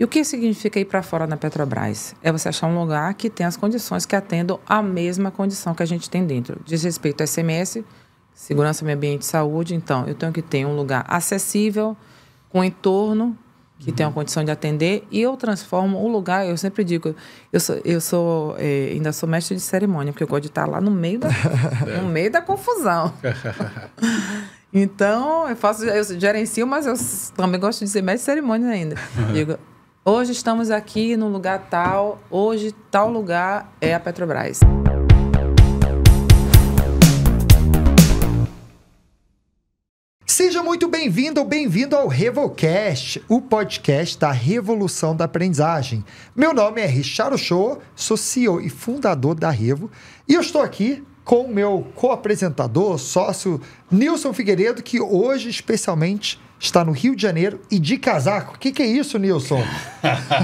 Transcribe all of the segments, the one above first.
E o que significa ir para fora na Petrobras? É você achar um lugar que tem as condições que atendam a mesma condição que a gente tem dentro. Diz respeito ao SMS, segurança, meio ambiente e saúde. Então, eu tenho que ter um lugar acessível, com entorno, que uhum. tenha a condição de atender. E eu transformo o lugar, eu sempre digo, eu sou, eu sou é, ainda sou mestre de cerimônia, porque eu gosto de estar lá no meio da, no meio da confusão. Então, eu faço, eu gerencio, mas eu também gosto de ser mestre de cerimônia ainda. Uhum. Digo, Hoje estamos aqui no lugar tal, hoje tal lugar é a Petrobras. Seja muito bem-vindo ou bem-vindo ao Revocast, o podcast da revolução da aprendizagem. Meu nome é Richard Show, sou CEO e fundador da Revo, e eu estou aqui com o meu co-apresentador, sócio Nilson Figueiredo, que hoje especialmente está no Rio de Janeiro e de casaco. O que, que, é isso, Nilson?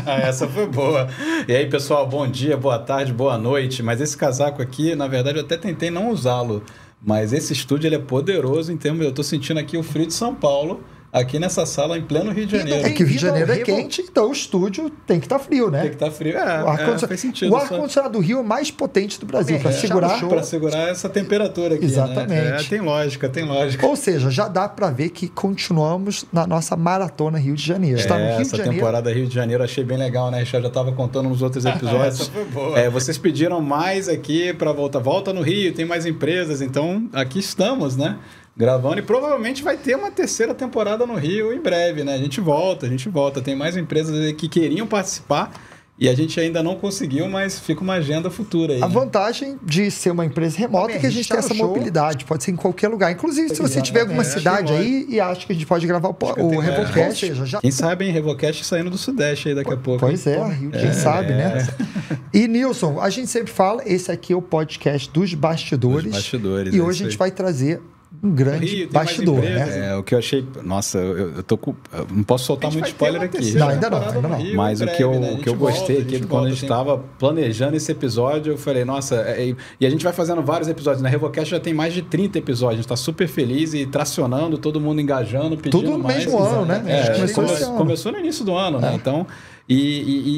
Essa foi boa. E aí, pessoal, bom dia, boa tarde, boa noite. Mas esse casaco aqui, na verdade, eu até tentei não usá-lo. Mas esse estúdio ele é poderoso em termos. Eu estou sentindo aqui o frio de São Paulo aqui nessa sala, em pleno Rio de Janeiro. É que o Rio de Janeiro é quente, então o estúdio tem que estar tá frio, né? Tem que estar tá frio, é. é o ar-condicionado é, ar -condicionado do Rio é mais potente do Brasil, é, para é, segurar... Para segurar essa temperatura aqui, né? Exatamente. Né? É, tem lógica, tem lógica. Ou seja, já dá para ver que continuamos na nossa maratona Rio de Janeiro. Está no é, Rio essa de Janeiro. temporada Rio de Janeiro achei bem legal, né, Richard? Já estava contando nos outros ah, episódios. essa foi boa. vocês pediram mais aqui para voltar. Volta no Rio, tem mais empresas, então aqui estamos, né? gravando e provavelmente vai ter uma terceira temporada no Rio em breve, né? A gente volta, a gente volta. Tem mais empresas que queriam participar e a gente ainda não conseguiu, mas fica uma agenda futura aí. A né? vantagem de ser uma empresa remota Também, é que a gente, a gente tá tem essa show. mobilidade, pode ser em qualquer lugar. Inclusive, se você tiver alguma é, cidade aí e acha que a gente pode gravar o, o Revocast. É. Já... Quem sabe, hein? Revocast saindo do Sudeste aí daqui a pouco. Pois é, quem é, sabe, né? É. E Nilson, a gente sempre fala, esse aqui é o podcast dos bastidores. Dos bastidores. E é hoje a gente vai trazer um grande Rio, bastidor, né? É, o que eu achei. Nossa, eu, eu tô com, eu não posso soltar muito spoiler aqui. Não, ainda não, ainda não. mas breve, o que eu, né? o que eu gostei aqui, quando volta, a gente estava planejando esse episódio, eu falei, nossa, é, é, e a gente vai fazendo vários episódios. Na né? Revocast já tem mais de 30 episódios. A gente está super feliz e tracionando, todo mundo engajando, pedindo. Tudo no mais, mesmo ano, né? É, começou, começou, começou no início do ano, né? É. Então. E,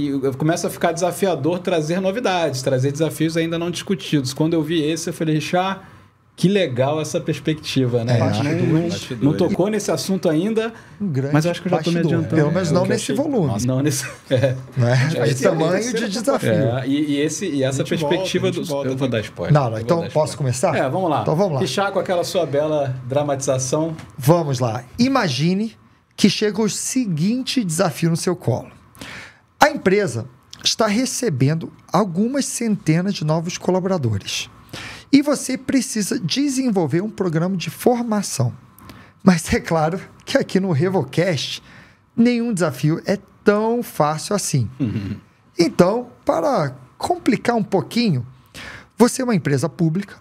e, e, começa a ficar desafiador trazer novidades, trazer desafios ainda não discutidos. Quando eu vi esse, eu falei, Richard que legal essa perspectiva, né? É, acho que é, não, tocou nesse assunto ainda, um mas eu acho que eu já estou me adiantando. Pelo menos não nesse achei... volume. Nossa, não nesse. É. Né? tamanho de desafio. É, e, e, esse, e essa perspectiva volta, do. Volta, eu vou dar spoiler. Não, não então posso começar? É, vamos lá. Então vamos lá. Fechar com aquela sua bela dramatização. Vamos lá. Imagine que chega o seguinte desafio no seu colo. A empresa está recebendo algumas centenas de novos colaboradores. E você precisa desenvolver um programa de formação. Mas é claro que aqui no Revocast, nenhum desafio é tão fácil assim. Então, para complicar um pouquinho, você é uma empresa pública,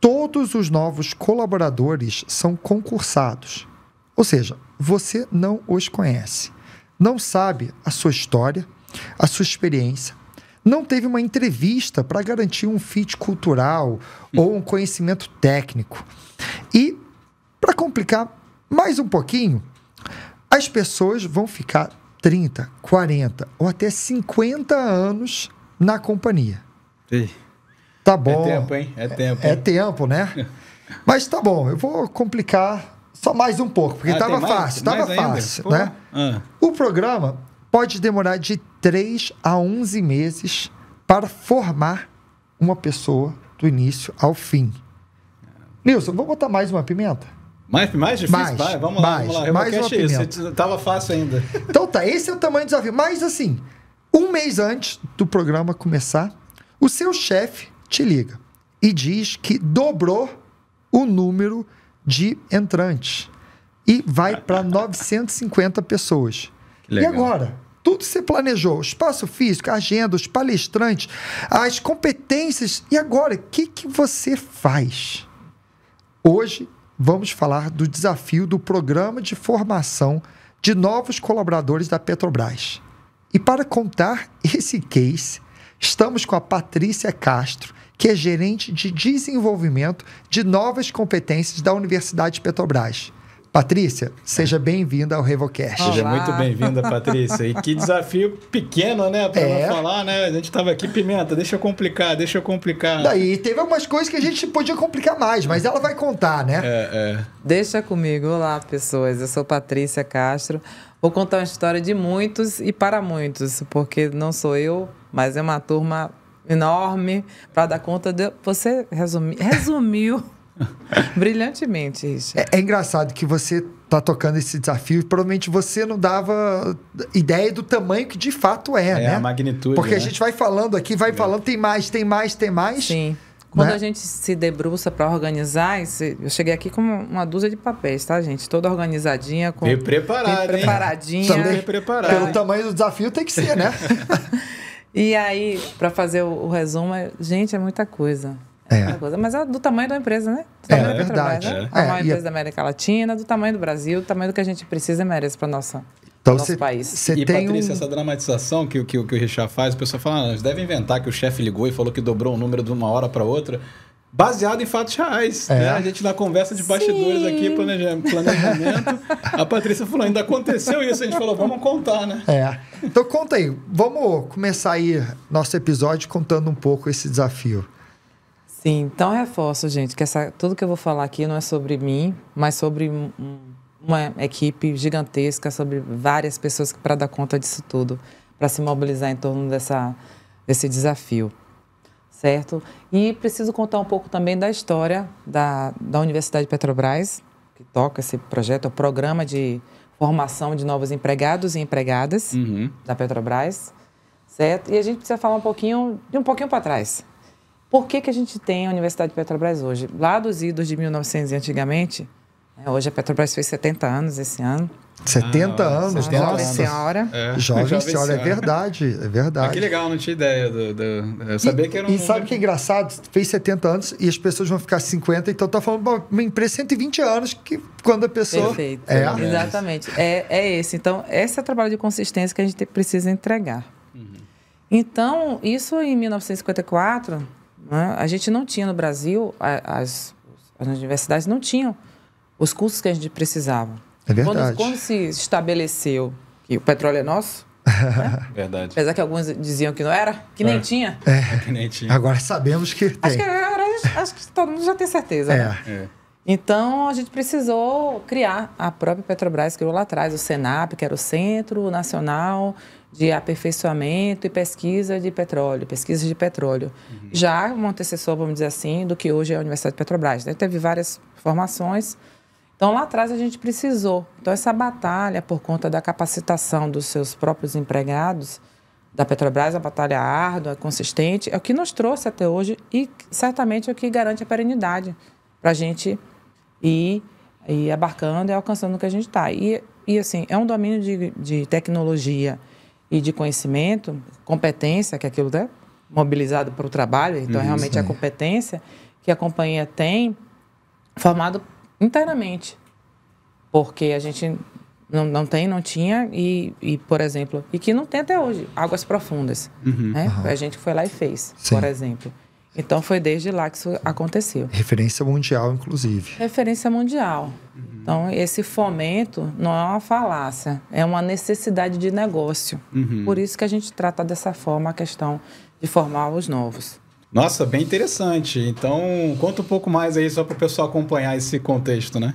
todos os novos colaboradores são concursados. Ou seja, você não os conhece, não sabe a sua história, a sua experiência, não teve uma entrevista para garantir um fit cultural ou um conhecimento técnico. E, para complicar mais um pouquinho, as pessoas vão ficar 30, 40 ou até 50 anos na companhia. Ei. Tá bom. É tempo, hein? É tempo. É, é tempo, né? Mas tá bom, eu vou complicar só mais um pouco, porque ah, tava mais, fácil, mais tava ainda? fácil, Pô. né? Ah. O programa pode demorar de 3 a 11 meses para formar uma pessoa do início ao fim. Nilson, vou botar mais uma pimenta? Mais, mais difícil? Mais, Vai, vamos lá, vamos lá. Mais uma é pimenta. Tava fácil ainda. Então tá, esse é o tamanho do desafio. Mas assim, um mês antes do programa começar, o seu chefe te liga e diz que dobrou o número de entrantes e vai para 950 pessoas. E agora? tudo você planejou: espaço físico, agenda, os palestrantes, as competências. E agora, o que, que você faz? Hoje vamos falar do desafio do programa de formação de novos colaboradores da Petrobras. E para contar esse case, estamos com a Patrícia Castro, que é gerente de desenvolvimento de novas competências da Universidade Petrobras. Patrícia, seja bem-vinda ao Revocast. Olá. Seja muito bem-vinda, Patrícia. E que desafio pequeno, né, para é. falar, né? A gente estava aqui, Pimenta, deixa eu complicar, deixa eu complicar. Daí teve algumas coisas que a gente podia complicar mais, mas ela vai contar, né? É, é. Deixa comigo. Olá, pessoas. Eu sou Patrícia Castro. Vou contar uma história de muitos e para muitos, porque não sou eu, mas é uma turma enorme para dar conta de. Você resumi... resumiu. Brilhantemente, isso. É, é, engraçado que você tá tocando esse desafio e provavelmente você não dava ideia do tamanho que de fato é, é né? a magnitude. Porque né? a gente vai falando aqui, vai é. falando, tem mais, tem mais, tem mais. Sim. Né? Quando né? a gente se debruça para organizar, eu cheguei aqui com uma dúzia de papéis, tá, gente? Toda organizadinha. Com... Bem preparada, bem preparadinha. Também, tá bem preparada. Pelo tamanho do desafio tem que ser, né? e aí, para fazer o, o resumo, é, gente, é muita coisa. É. Coisa, mas é do tamanho da empresa, né? Do é, tamanho é, da Petrobras, verdade. Né? É. é a maior é, empresa da América Latina, do tamanho do Brasil, do tamanho do que a gente precisa e merece para nossa então, cê, país. e, Patrícia, um... essa dramatização que, que, que o Richard faz, o pessoal fala, ah, eles devem inventar que o chefe ligou e falou que dobrou um número de uma hora para outra, baseado em fatos reais. É. Né? A gente na conversa de bastidores Sim. aqui, planejamento, planejamento a Patrícia falou, ainda aconteceu isso, a gente falou, vamos contar, né? É. Então conta aí, vamos começar aí nosso episódio contando um pouco esse desafio. Sim, então reforço, gente, que essa, tudo que eu vou falar aqui não é sobre mim, mas sobre uma equipe gigantesca, sobre várias pessoas para dar conta disso tudo, para se mobilizar em torno dessa, desse desafio certo? E preciso contar um pouco também da história da, da Universidade Petrobras, que toca esse projeto, é o programa de formação de novos empregados e empregadas uhum. da Petrobras, certo? E a gente precisa falar um pouquinho, de um pouquinho para trás, por que, que a gente tem a Universidade de Petrobras hoje? Lá dos idos de 1900 e antigamente, né, hoje a Petrobras fez 70 anos esse ano. 70 ah, anos, nossa. É. Jovem senhora. É. Jovem, jovem senhora, é verdade, é verdade. Ah, que legal, não tinha ideia. Do, do... Eu sabia e, que era um... E sabe que é engraçado? Fez 70 anos e as pessoas vão ficar 50, então tá falando, uma empresa 120 anos, que quando a pessoa... Perfeito, é. exatamente. É, é esse. Então, esse é o trabalho de consistência que a gente precisa entregar. Uhum. Então, isso em 1954 né? A gente não tinha no Brasil, as, as universidades não tinham os cursos que a gente precisava. É verdade. Quando, quando se estabeleceu que o petróleo é nosso, né? Verdade. Apesar que alguns diziam que não era, que nem é. tinha. É. Que nem tinha. Agora sabemos que tem. Acho que, agora, acho que todo mundo já tem certeza. É. Né? é. Então, a gente precisou criar a própria Petrobras, criou lá atrás o Senap, que era o Centro Nacional de aperfeiçoamento e pesquisa de petróleo, pesquisa de petróleo. Uhum. Já um antecessor, vamos dizer assim, do que hoje é a Universidade Petrobras. Né? Teve várias formações. Então, lá atrás a gente precisou. Então, essa batalha por conta da capacitação dos seus próprios empregados da Petrobras, a batalha árdua, consistente, é o que nos trouxe até hoje e certamente é o que garante a perenidade para a gente ir, ir abarcando e alcançando o que a gente está. E, e, assim, é um domínio de, de tecnologia, e de conhecimento, competência, que é aquilo é mobilizado para o trabalho, então Isso, realmente é. a competência que a companhia tem formado internamente, porque a gente não, não tem, não tinha, e, e, por exemplo, e que não tem até hoje, águas profundas, uhum, né? Uhum. a gente foi lá e fez, Sim. por exemplo. Então foi desde lá que isso aconteceu. Referência mundial, inclusive. Referência mundial. Uhum. Então esse fomento não é uma falácia, é uma necessidade de negócio. Uhum. Por isso que a gente trata dessa forma a questão de formar os novos. Nossa, bem interessante. Então conta um pouco mais aí só para o pessoal acompanhar esse contexto, né?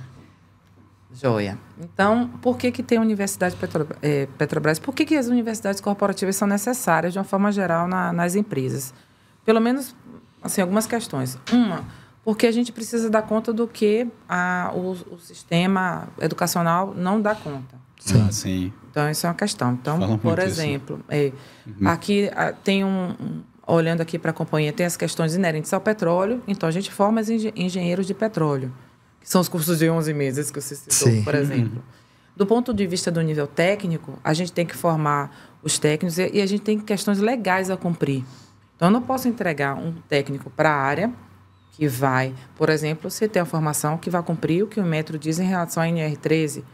Joia. Então, por que, que tem universidade Petro, eh, é, Petrobras? Por que, que as universidades corporativas são necessárias, de uma forma geral, na, nas empresas? Pelo menos assim, algumas questões. Uma, porque a gente precisa dar conta do que a, o, o sistema educacional não dá conta. Sim. Ah, sim. Então, isso é uma questão. Então, Fala por exemplo, é, uhum. aqui a, tem um, um, Olhando aqui para a companhia, tem as questões inerentes ao petróleo. Então, a gente forma os engenheiros de petróleo, que são os cursos de 11 meses que você citou, sim. por exemplo. Uhum. Do ponto de vista do nível técnico, a gente tem que formar os técnicos e, e a gente tem questões legais a cumprir. Então, eu não posso entregar um técnico para a área que vai, por exemplo, se tem uma formação que vai cumprir o que o metro diz em relação à NR13,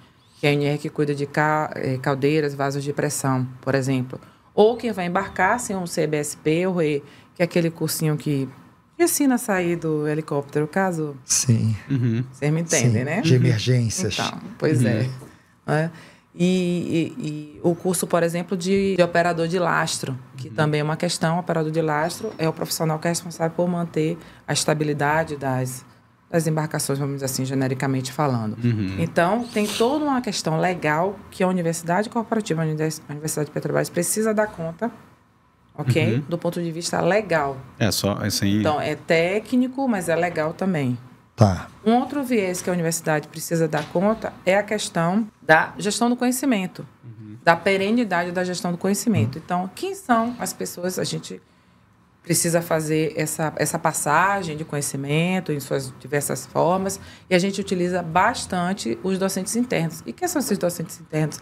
que é a NR que cuida de eh, caldeiras, vasos de pressão, por exemplo. Ou quem vai embarcar sem é um CBSP ou RE, que é aquele cursinho que ensina a sair do helicóptero, caso... Sim. Uhum. Vocês me entendem, Sim. né? De emergências. Então, pois uhum. é. é. E, e, o curso, por exemplo, de, de operador de lastro, que uhum. também é uma questão. O operador de lastro é o profissional que é responsável por manter a estabilidade das, das embarcações, vamos dizer assim, genericamente falando. Uhum. Então, tem toda uma questão legal que a Universidade Corporativa, a Universidade de Petrobras, precisa dar conta. Ok? Uhum. Do ponto de vista legal. É só assim. Então, é técnico, mas é legal também. Tá. Um outro viés que a universidade precisa dar conta é a questão da gestão do conhecimento, uhum. da perenidade da gestão do conhecimento. Uhum. Então, quem são as pessoas? A gente precisa fazer essa, essa passagem de conhecimento em suas diversas formas e a gente utiliza bastante os docentes internos. E quem são esses docentes internos?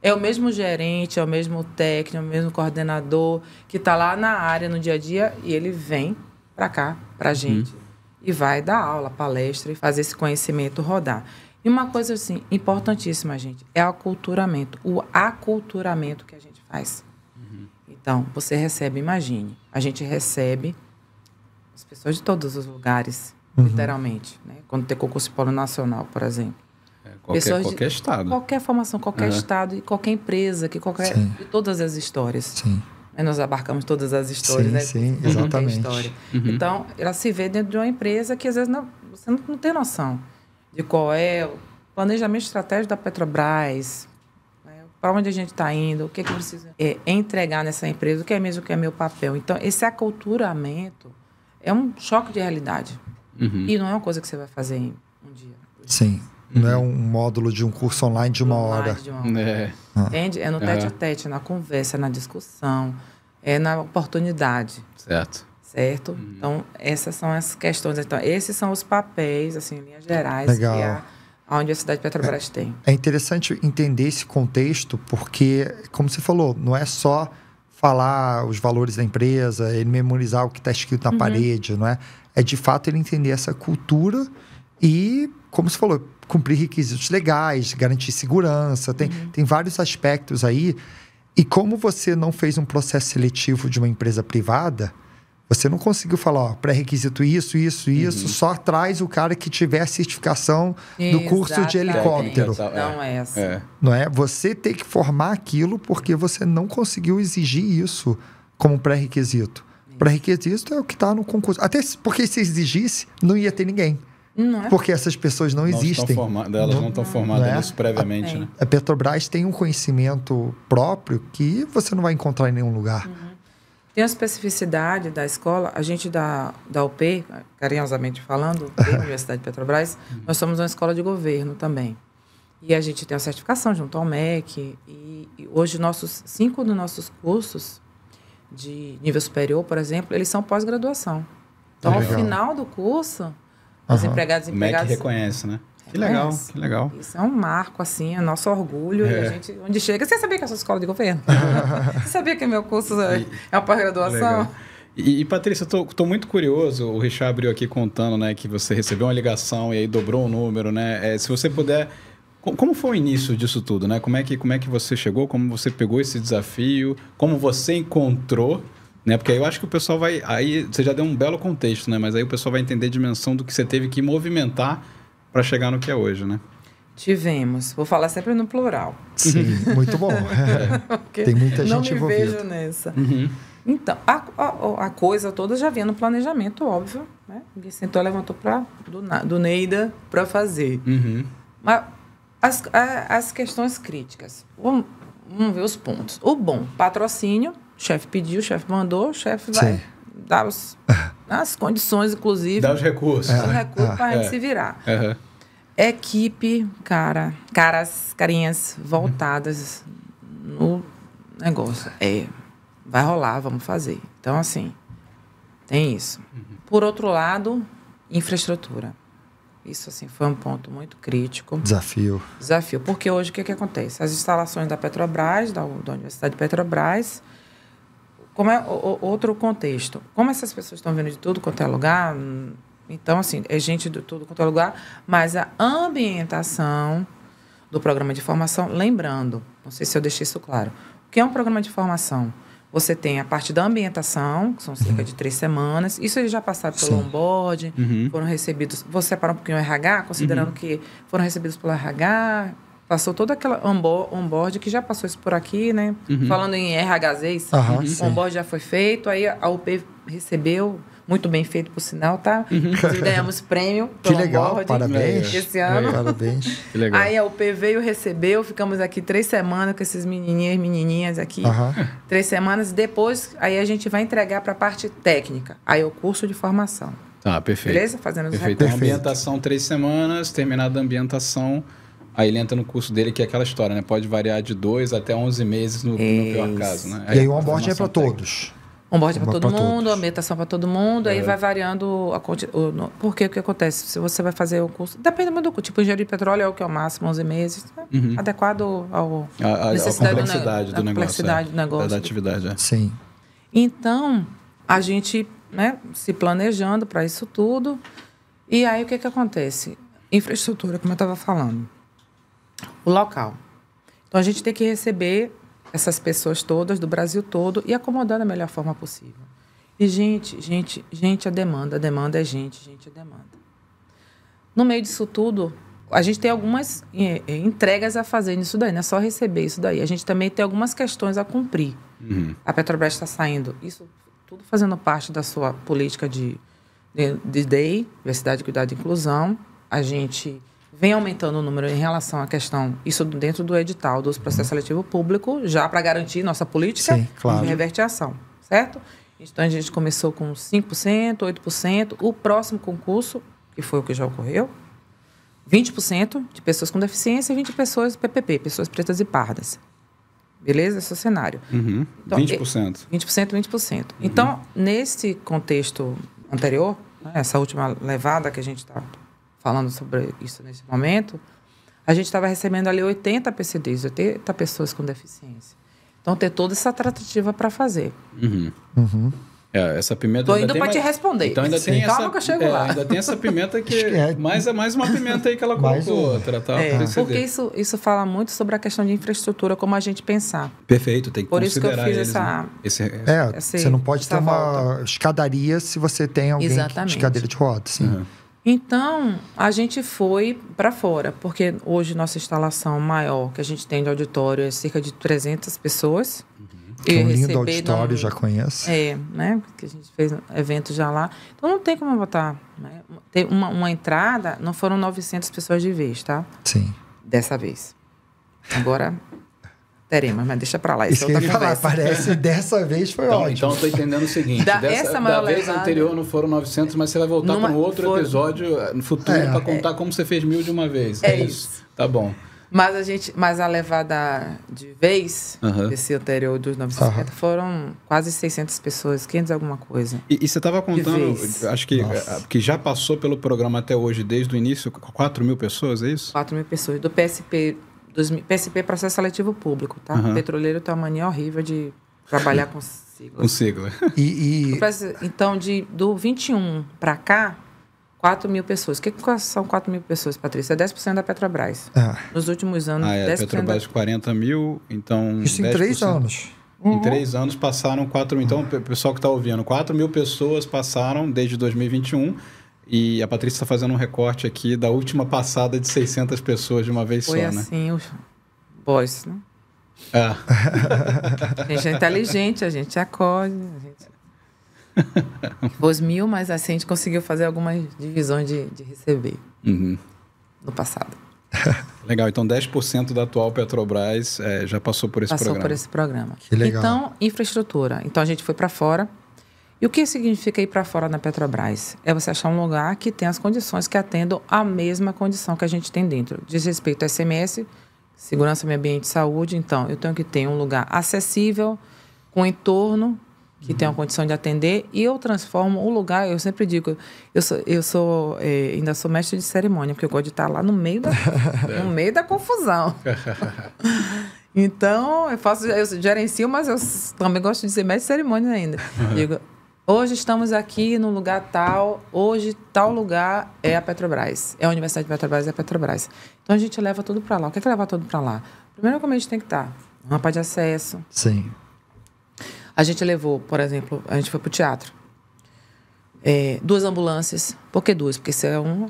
É o mesmo gerente, é o mesmo técnico, é o mesmo coordenador que está lá na área no dia a dia e ele vem para cá, para a uhum. gente, uhum e vai dar aula, palestra e fazer esse conhecimento rodar. E uma coisa assim, importantíssima, gente, é o aculturamento, o aculturamento que a gente faz. Uhum. Então, você recebe, imagine, a gente recebe as pessoas de todos os lugares, uhum. literalmente. Né? Quando tem concurso polo nacional, por exemplo. É, qualquer, pessoas qualquer de, estado. Qualquer formação, qualquer uhum. estado e qualquer empresa, que qualquer, de todas as histórias. Sim. Né, nós abarcamos todas as histórias, sim, né? Sim, exatamente. História. Uhum. Então, ela se vê dentro de uma empresa que às vezes não, você não, não tem noção de qual é o planejamento estratégico da Petrobras, né? para onde a gente está indo, o que, é que precisa é, entregar nessa empresa, o que é mesmo que é meu papel. Então, esse aculturamento é um choque de realidade. Uhum. E não é uma coisa que você vai fazer em um dia. Sim. Uhum. Não é um módulo de um curso online de uma online hora. De uma hora. É. é. Entende? É no é. tete a tete, na conversa, na discussão, é na oportunidade. Certo. Certo? Uhum. Então, essas são as questões. Então, esses são os papéis, assim, em linhas gerais, Legal. que a, a Universidade Petrobras é, tem. É interessante entender esse contexto, porque, como você falou, não é só falar os valores da empresa, ele memorizar o que está escrito na uhum. parede, não é? É de fato ele entender essa cultura e, como se falou, cumprir requisitos legais, garantir segurança, tem, uhum. tem vários aspectos aí. E como você não fez um processo seletivo de uma empresa privada, você não conseguiu falar, ó, pré-requisito isso, isso, uhum. isso, só traz o cara que tiver a certificação do curso de helicóptero. Não é essa. É. Não é? Você tem que formar aquilo porque você não conseguiu exigir isso como pré-requisito. Pré-requisito é o que está no concurso. Até porque se exigisse, não ia ter ninguém. É. Porque essas pessoas não, não existem. Formadas, elas não, não estão formadas não é? nisso previamente. A, né? a, Petrobras tem um conhecimento próprio que você não vai encontrar em nenhum lugar. Uhum. Tem a especificidade da escola, a gente da, da UP, carinhosamente falando, da Universidade Petrobras, nós somos uma escola de governo também. E a gente tem a certificação junto ao MEC. E, e hoje, nossos, cinco dos nossos cursos de nível superior, por exemplo, eles são pós-graduação. Então, ah, Legal. ao final do curso, os empregados e empregadas. O MEC reconhece, né? Que legal, que legal. Isso é um marco, assim, é nosso orgulho. É. E a é. gente, onde chega, você sabia que eu sou escola de governo? você sabia que meu curso é, é uma pós-graduação? E, e, Patrícia, eu tô, tô, muito curioso. O Richard abriu aqui contando, né, que você recebeu uma ligação e aí dobrou o um número, né? É, se você puder, como foi o início disso tudo, né? Como é que como é que você chegou? Como você pegou esse desafio? Como você encontrou né? Porque aí eu acho que o pessoal vai. Aí você já deu um belo contexto, né? Mas aí o pessoal vai entender a dimensão do que você teve que movimentar para chegar no que é hoje, né? Tivemos. Vou falar sempre no plural. Sim, muito bom. É. Tem muita gente envolvida. Não me vejo nessa. Uhum. Então, a, a, a, coisa toda já vinha no planejamento, óbvio. Né? Ninguém sentou e levantou pra, do, do Neida para fazer. Uhum. Mas as, a, as questões críticas. Vamos, vamos ver os pontos. O bom, patrocínio chefe pediu, o chefe mandou, o chefe vai Sim. dar os, as condições, inclusive. Dar os recursos. Os é, recursos é. para a gente é. se virar. Uhum. Equipe, cara, caras, carinhas voltadas no negócio. É, vai rolar, vamos fazer. Então, assim, tem isso. Uhum. Por outro lado, infraestrutura. Isso assim foi um ponto muito crítico. Desafio. Desafio. Porque hoje o que, que acontece? As instalações da Petrobras, da, da Universidade Petrobras, como é o, outro contexto. Como essas pessoas estão vindo de tudo quanto é lugar, hum, então, assim, é gente de tudo quanto é lugar, mas a ambientação do programa de formação, lembrando, não sei se eu deixei isso claro, o que é um programa de formação? Você tem a parte da ambientação, que são cerca de três semanas. Isso eles já passaram pelo Sim. onboard, uhum. foram recebidos. você separa um pouquinho o RH, considerando uhum. que foram recebidos pelo RH, Passou toda aquela onboard que já passou isso por aqui, né? Uhum. Falando em RHZ, uhum, o onboard já foi feito, aí a UP recebeu, muito bem feito por sinal, tá? Uhum. ganhamos prêmio que legal, onboard parabéns. esse ano. É. parabéns. Que legal. Aí a UP veio, recebeu, ficamos aqui três semanas com esses menininhos e menininhas aqui. Uhum. Três semanas, depois aí a gente vai entregar para a parte técnica, aí o curso de formação. Tá, perfeito. Beleza? Fazendo perfeito. recursos. perfeito. Ambientação três semanas, terminada a ambientação Aí ele entra no curso dele, que é aquela história, né? Pode variar de 2 até 11 meses no, no pior caso, né? Aí e aí é o onboard é para todos. Um board é para é todo, mundo, todos. ambientação para todo mundo, é. aí vai variando a porque o que acontece? Se você vai fazer o curso, depende muito do curso. Tipo, engenharia de petróleo é o que é o máximo, 11 meses, né? uhum. adequado ao a, a, necessidade a complexidade do, do, complexidade do negócio. da atividade, é. Sim. Então, a gente, né, se planejando para isso tudo. E aí o que que acontece? Infraestrutura, como eu estava falando o local. Então a gente tem que receber essas pessoas todas do Brasil todo e acomodar da melhor forma possível. E gente, gente, gente, a demanda, a demanda é gente, gente, a demanda. No meio disso tudo, a gente tem algumas é, é, entregas a fazer nisso daí, não é só receber isso daí. A gente também tem algumas questões a cumprir. Uhum. A Petrobras está saindo, isso tudo fazendo parte da sua política de, de, de DEI, diversidade, cuidado e inclusão. A gente vem aumentando o número em relação à questão, isso dentro do edital dos processos seletivos públicos já para garantir nossa política Sim, claro. de reverte ação, certo? Então a gente começou com 5%, 8%. O próximo concurso, que foi o que já ocorreu, 20% de pessoas com deficiência e 20 pessoas PPP, pessoas pretas e pardas. Beleza? Esse é o cenário. Uhum. Então, 20%. 20%, 20%. Uhum. Então, nesse contexto anterior, né, essa última levada que a gente está falando sobre isso nesse momento, a gente estava recebendo ali 80 PCDs, 80 pessoas com deficiência. Então, ter toda essa tratativa para fazer. Uhum. Uhum. É, essa pimenta. Tô indo para te responder. Então ainda tem Calma essa. que eu chego é, lá. Ainda tem essa pimenta que. é. é mais uma pimenta aí que ela colocou. Tá? É, porque isso, isso fala muito sobre a questão de infraestrutura, como a gente pensar. Perfeito, tem que Por isso que eu fiz eles, essa, né? esse, esse, é, esse, Você não pode ter volta. uma escadaria se você tem alguém Exatamente. de cadeira de rodas. Sim. Uhum. Então, a gente foi para fora, porque hoje nossa instalação maior que a gente tem de auditório é cerca de 300 pessoas. Que um lindo auditório, já conhece. É, né? Porque a gente fez evento já lá. Então não tem como botar. Né? Tem uma, uma entrada, não foram 900 pessoas de vez, tá? Sim. Dessa vez. Agora Teremos, mas deixa pra lá. Isso, que eu é falar, parece dessa vez foi então, ótimo. Então eu tô entendendo o seguinte: da, dessa, essa da vez levada, anterior não foram 900, mas você vai voltar numa, com outro episódio eh, no futuro é, para contar é, como você fez mil de uma vez. É, é isso. isso. Tá bom. Mas a gente, mas a levada de vez, uhum. desse anterior dos 950, uhum. foram quase 600 pessoas, 500 alguma coisa. E, e você estava contando, acho que, eh, que já passou pelo programa até hoje, desde o início, 4 mil pessoas, é isso? 4 mil pessoas. Do PSP PSP PSP, é Processo Seletivo Público, tá? Uhum. Petroleiro tem uma mania horrível de trabalhar com sigla. Com sigla. E, e... Então, de, do 21 para cá, 4 mil pessoas. O que, que são 4 mil pessoas, Patrícia? É 10% da Petrobras. Ah. Nos últimos anos, ah, é, 10%. Petrobras da... de 40 mil, então. Isso 10%. em 3 anos. Uhum. Em três anos passaram 4 mil. Então, o pessoal que está ouvindo, 4 mil pessoas passaram desde 2021 e a Patrícia está fazendo um recorte aqui da última passada de 600 pessoas de uma vez Foi só, assim, né? Foi assim, os boys, né? É. Ah. a gente é inteligente, a gente acolhe, a gente... mil, mas assim a gente conseguiu fazer algumas divisões de, de receber uhum. no passado. Legal, então 10% da atual Petrobras é, já passou por esse passou programa. Passou por esse programa. Que legal. Então, infraestrutura. Então a gente foi para fora, e o que significa ir para fora na Petrobras? É você achar um lugar que tem as condições que atendam a mesma condição que a gente tem dentro. Diz respeito ao SMS, segurança, meio ambiente e saúde. Então, eu tenho que ter um lugar acessível, com entorno, que uhum. tenha a condição de atender. E eu transformo o lugar, eu sempre digo, eu sou, eu sou é, ainda sou mestre de cerimônia, porque eu gosto de estar tá lá no meio da, no meio da confusão. Então, eu faço, eu gerencio, mas eu também gosto de ser mestre de cerimônia ainda. Uhum. Digo, Hoje estamos aqui no lugar tal, hoje tal lugar é a Petrobras, é a Universidade de Petrobras, é a Petrobras. Então a gente leva tudo para lá. O que é, que é leva tudo para lá? Primeiro, como a gente tem que estar? Tá? Mapa de acesso. Sim. A gente levou, por exemplo, a gente foi para o teatro. É, duas ambulâncias. Por que duas? Porque se é uma.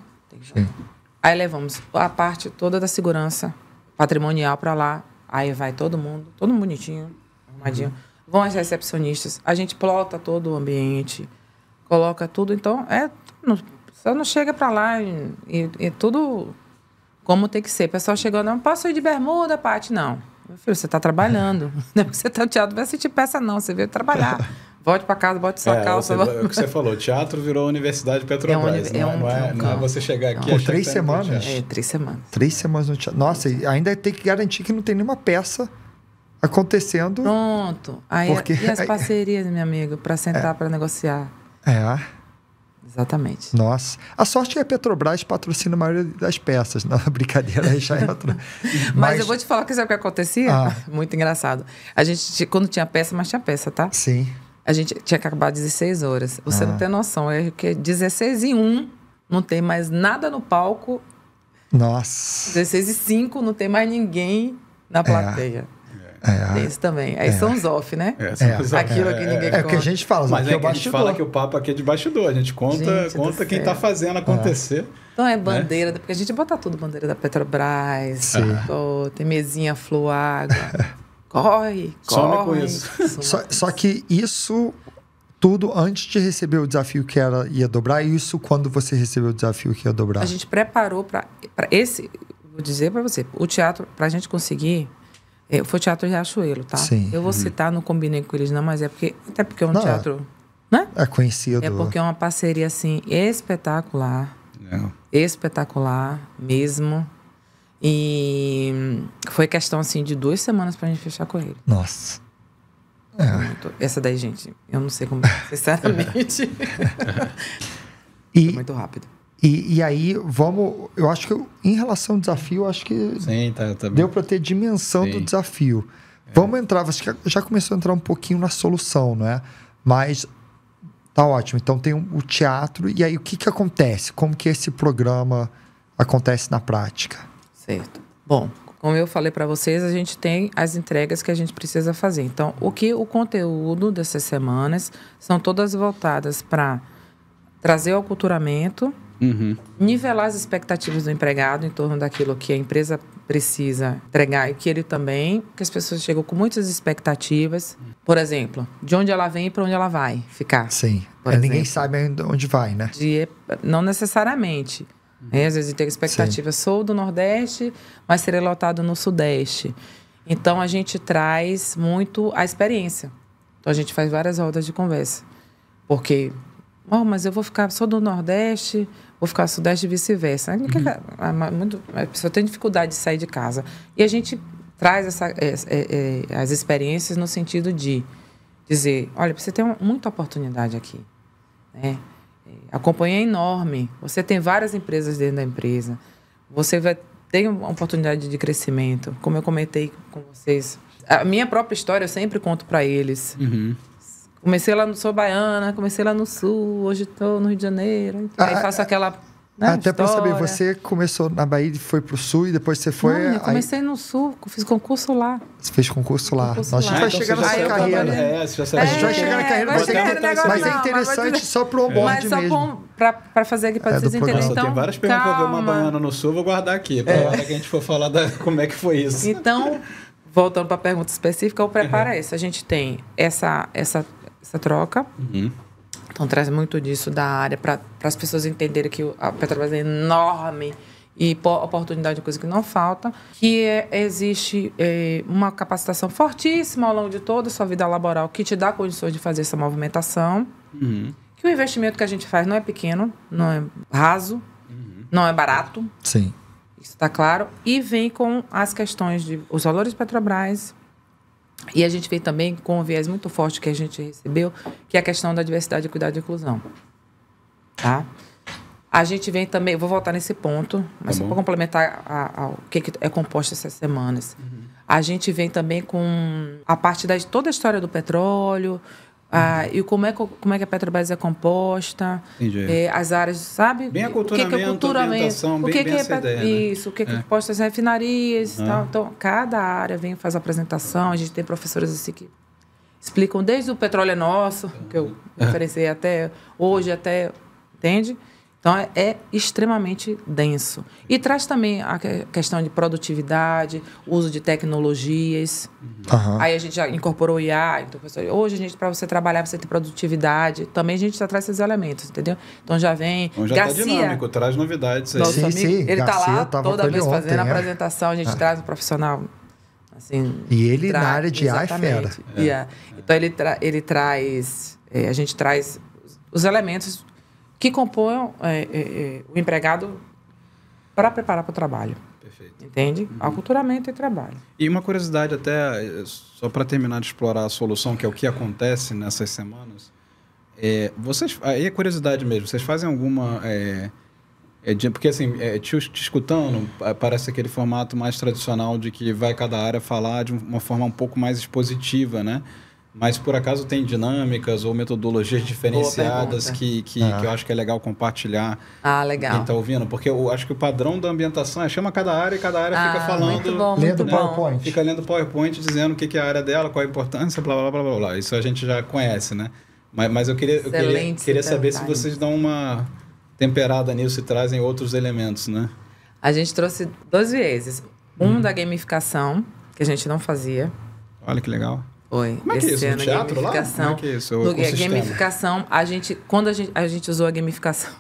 Aí levamos a parte toda da segurança patrimonial para lá. Aí vai todo mundo, todo mundo bonitinho, arrumadinho. Uhum vão as recepcionistas. A gente plota todo o ambiente, coloca tudo. Então, é, não, só não chega para lá e, e, e, tudo como tem que ser. O pessoal chegou, não, posso ir de bermuda, Paty? Não. Meu filho, você está trabalhando. Não é porque você está no teatro, não vai assistir peça, não. Você veio trabalhar. Volte para casa, bote sua é, calça. Você, é o que você falou, teatro virou Universidade é Petrobras. É né? um, não, é, um, não, é, não é você chegar aqui Por tá três semanas? É, três semanas. Três semanas no teatro. Nossa, ainda tem que garantir que não tem nenhuma peça acontecendo. Pronto. Aí, porque... E as parcerias, minha amiga, para sentar é. para negociar. É. Exatamente. Nossa. A sorte é que a Petrobras patrocina a maioria das peças. na brincadeira, já é outra. Mas... mas... eu vou te falar que sabe o que acontecia? Ah. Muito engraçado. A gente, quando tinha peça, mas tinha peça, tá? Sim. A gente tinha que acabar às 16 horas. Você ah. não tem noção. É que 16 e 1 não tem mais nada no palco. Nossa. 16 e 5 não tem mais ninguém na é. plateia. É. É, Tem isso também. Aí é. são os off, né? É, são os é. off. Aquilo é, que ninguém é, conta. É o que a gente fala, mas é, é que a gente fala que o papo aqui é de bastidor. A gente conta, gente conta quem está fazendo acontecer. Então é né? bandeira, né? porque a gente bota tudo, bandeira da Petrobras, tô, tem mesinha, flor, corre, corre, Some corre. com isso. Só, só que isso tudo antes de receber o desafio que era ia dobrar isso quando você recebeu o desafio que ia dobrar a gente preparou para esse vou dizer para você o teatro para a gente conseguir é, foi o Teatro Riachuelo, tá? Sim. Eu vou uhum. citar, não combinei com eles não, mas é porque... Até porque é um não, é. teatro... É. Né? É conhecido. É porque é uma parceria, assim, espetacular. É. Espetacular mesmo. E foi questão, assim, de duas semanas pra gente fechar com ele. Nossa. É. Essa daí, gente, eu não sei como, é, sinceramente. E, muito rápido. E, e, aí, vamos. Eu acho que eu, em relação ao desafio, acho que Sim, tá, tá deu para ter dimensão Sim. do desafio. É. Vamos entrar, que já começou a entrar um pouquinho na solução, não é? Mas tá ótimo. Então tem um, o teatro, e aí o que, que acontece? Como que esse programa acontece na prática? Certo. Bom, como eu falei para vocês, a gente tem as entregas que a gente precisa fazer. Então, o que o conteúdo dessas semanas são todas voltadas para trazer o aculturamento, uhum. nivelar as expectativas do empregado em torno daquilo que a empresa precisa entregar e que ele também, que as pessoas chegam com muitas expectativas. Por exemplo, de onde ela vem e para onde ela vai ficar. Sim. É, ninguém sabe onde vai, né? De, não necessariamente. Né? às vezes tem expectativa, Sim. sou do Nordeste, mas serei lotado no Sudeste. Então a gente traz muito a experiência. Então a gente faz várias rodas de conversa. Porque Oh, mas eu vou ficar só do Nordeste, vou ficar Sudeste e vice-versa. Uhum. Ah, a, pessoa tem dificuldade de sair de casa. E a gente traz essa, é, é, é, as experiências no sentido de dizer, olha, você tem muita oportunidade aqui. Né? A companhia é enorme, você tem várias empresas dentro da empresa, você vai ter uma oportunidade de crescimento, como eu comentei com vocês. A minha própria história eu sempre conto para eles. Uhum. Comecei lá no Sou Baiana, comecei lá no Sul, hoje estou no Rio de Janeiro. Então ah, aí faço é, aquela. Né, até para saber, você começou na Bahia e foi o Sul e depois você foi. Não, eu comecei aí... no Sul, fiz concurso lá. Você fez concurso lá. Concurso Nossa, lá. Ah, é, a gente vai chegar na sua é, carreira. a gente vai chegar na carreira, mas, é, mas é interessante mas só pro onboard mas Só para fazer aqui para é, vocês entenderem. Então, tem várias perguntas calma. pra ver uma baiana no Sul, vou guardar aqui. para é. hora que a gente for falar da, como é que foi isso. Então, voltando para a pergunta específica, o preparo é esse. A gente tem essa, essa essa troca. Uhum. Então traz muito disso da área para as pessoas entenderem que a Petrobras é enorme e oportunidade é coisa que não falta, que é, existe é, uma capacitação fortíssima ao longo de toda a sua vida laboral que te dá condições de fazer essa movimentação, uhum. que o investimento que a gente faz não é pequeno, não é raso, uhum. não é barato. Sim. Isso está claro. E vem com as questões de os valores Petrobras, e a gente vem também com um viés muito forte que a gente recebeu, que é a questão da diversidade, equidade e inclusão. Tá? A gente vem também, vou voltar nesse ponto, mas tá só para complementar a, a, o que, é composto essas semanas. Uhum. A gente vem também com a parte de toda a história do petróleo, ah, uhum. e como é, que, como é que a Petrobras é composta, é, as áreas, sabe? Bem aculturamento, o que é culturamento, o que, bem, que bem é ideia, né? isso, né? o que é, é. composta as refinarias e tal. Então, cada área vem faz a apresentação, a gente tem professores assim que explicam desde o petróleo é nosso, que eu referenciei uhum. até hoje, até, entende? Então, é, é, extremamente denso. E traz também a questão de produtividade, uso de tecnologias. Uhum. Aí a gente já incorporou IA. Então, hoje, a gente, para você trabalhar, você ter produtividade. Também a gente já traz esses elementos, entendeu? Então, já vem... Então, já tá Garcia, tá dinâmico, traz novidades. Aí. Nosso sim, amigo, sim. Ele está lá toda vez ontem, fazendo é. apresentação. A gente é. traz um profissional... Assim, e ele traz, na área de IA é fera. É. Então, ele, tra ele traz... É, a gente traz os elementos que compõem é, é, é o empregado para preparar para o trabalho. Perfeito. Entende? Uhum. Aculturamento e trabalho. E uma curiosidade até, só para terminar de explorar a solução, que é o que acontece nessas semanas, é, vocês, aí é curiosidade mesmo, vocês fazem alguma... É, é porque assim, é, te, escutando, parece aquele formato mais tradicional de que vai cada área falar de uma forma um pouco mais expositiva, né? Mas por acaso tem dinâmicas ou metodologias diferenciadas que, que, ah. que, eu acho que é legal compartilhar. Ah, legal. Quem está ouvindo, porque eu acho que o padrão da ambientação é chama cada área e cada área ah, fica falando. Muito bom, muito lendo né? PowerPoint. Fica lendo PowerPoint dizendo o que, que é a área dela, qual a importância, blá blá blá blá blá. Isso a gente já conhece, né? Mas, mas eu queria, eu queria, queria saber se vocês dão uma temperada nisso e trazem outros elementos, né? A gente trouxe duas vezes. Um hum. da gamificação, que a gente não fazia. Olha que legal oi é é Como é que é isso? No teatro lá? Como é que é isso? No, gamificação, a gente, quando a gente, a gente usou a gamificação,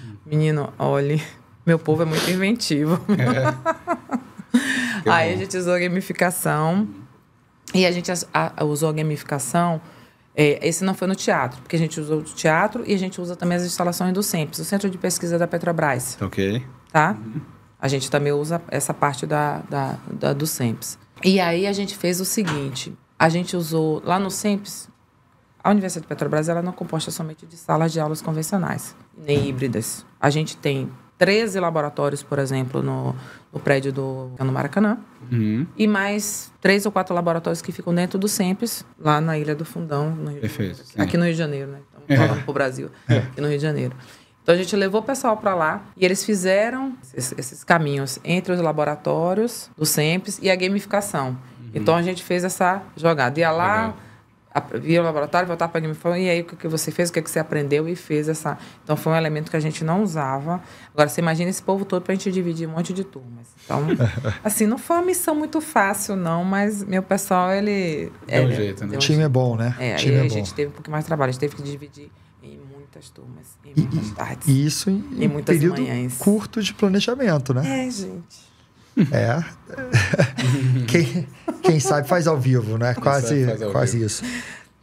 hum. menino, olhe, meu povo é muito inventivo. É. Aí bom. a gente usou a gamificação e a gente a, a, usou a gamificação. É, esse não foi no teatro, porque a gente usou o teatro e a gente usa também as instalações do CEMPES, o Centro de Pesquisa da Petrobras. Ok. Tá? Uhum. A gente também usa essa parte da, da, da do CEMPES. E aí a gente fez o seguinte: a gente usou lá no SEMPES, a Universidade de Petrobras ela não é composta somente de salas de aulas convencionais, nem híbridas. A gente tem 13 laboratórios, por exemplo, no, no prédio do é no Maracanã, uhum. e mais três ou quatro laboratórios que ficam dentro do SEMPES, lá na Ilha do Fundão, no Rio Perfeito, de... aqui no Rio de Janeiro, né? Então, falando para o Brasil, é. aqui no Rio de Janeiro. Então a gente levou o pessoal para lá e eles fizeram esses, esses, caminhos entre os laboratórios do SEMPES e a gamificação. Então a gente fez essa jogada. Ia lá, ia ao laboratório, voltava para mim e falou: e aí, o que você fez, o que você aprendeu e fez essa. Então foi um elemento que a gente não usava. Agora você imagina esse povo todo para a gente dividir um monte de turmas. Então, assim, não foi uma missão muito fácil, não, mas meu pessoal, ele. Deu um jeito, né? O time um... é bom, né? É, time aí é a gente bom. teve um pouquinho mais de trabalho, a gente teve que dividir em muitas turmas, em muitas e, tardes. E isso em, em um período manhãs. curto de planejamento, né? É, gente. É. quem, quem, sabe faz ao vivo, né? quase quase vivo. isso.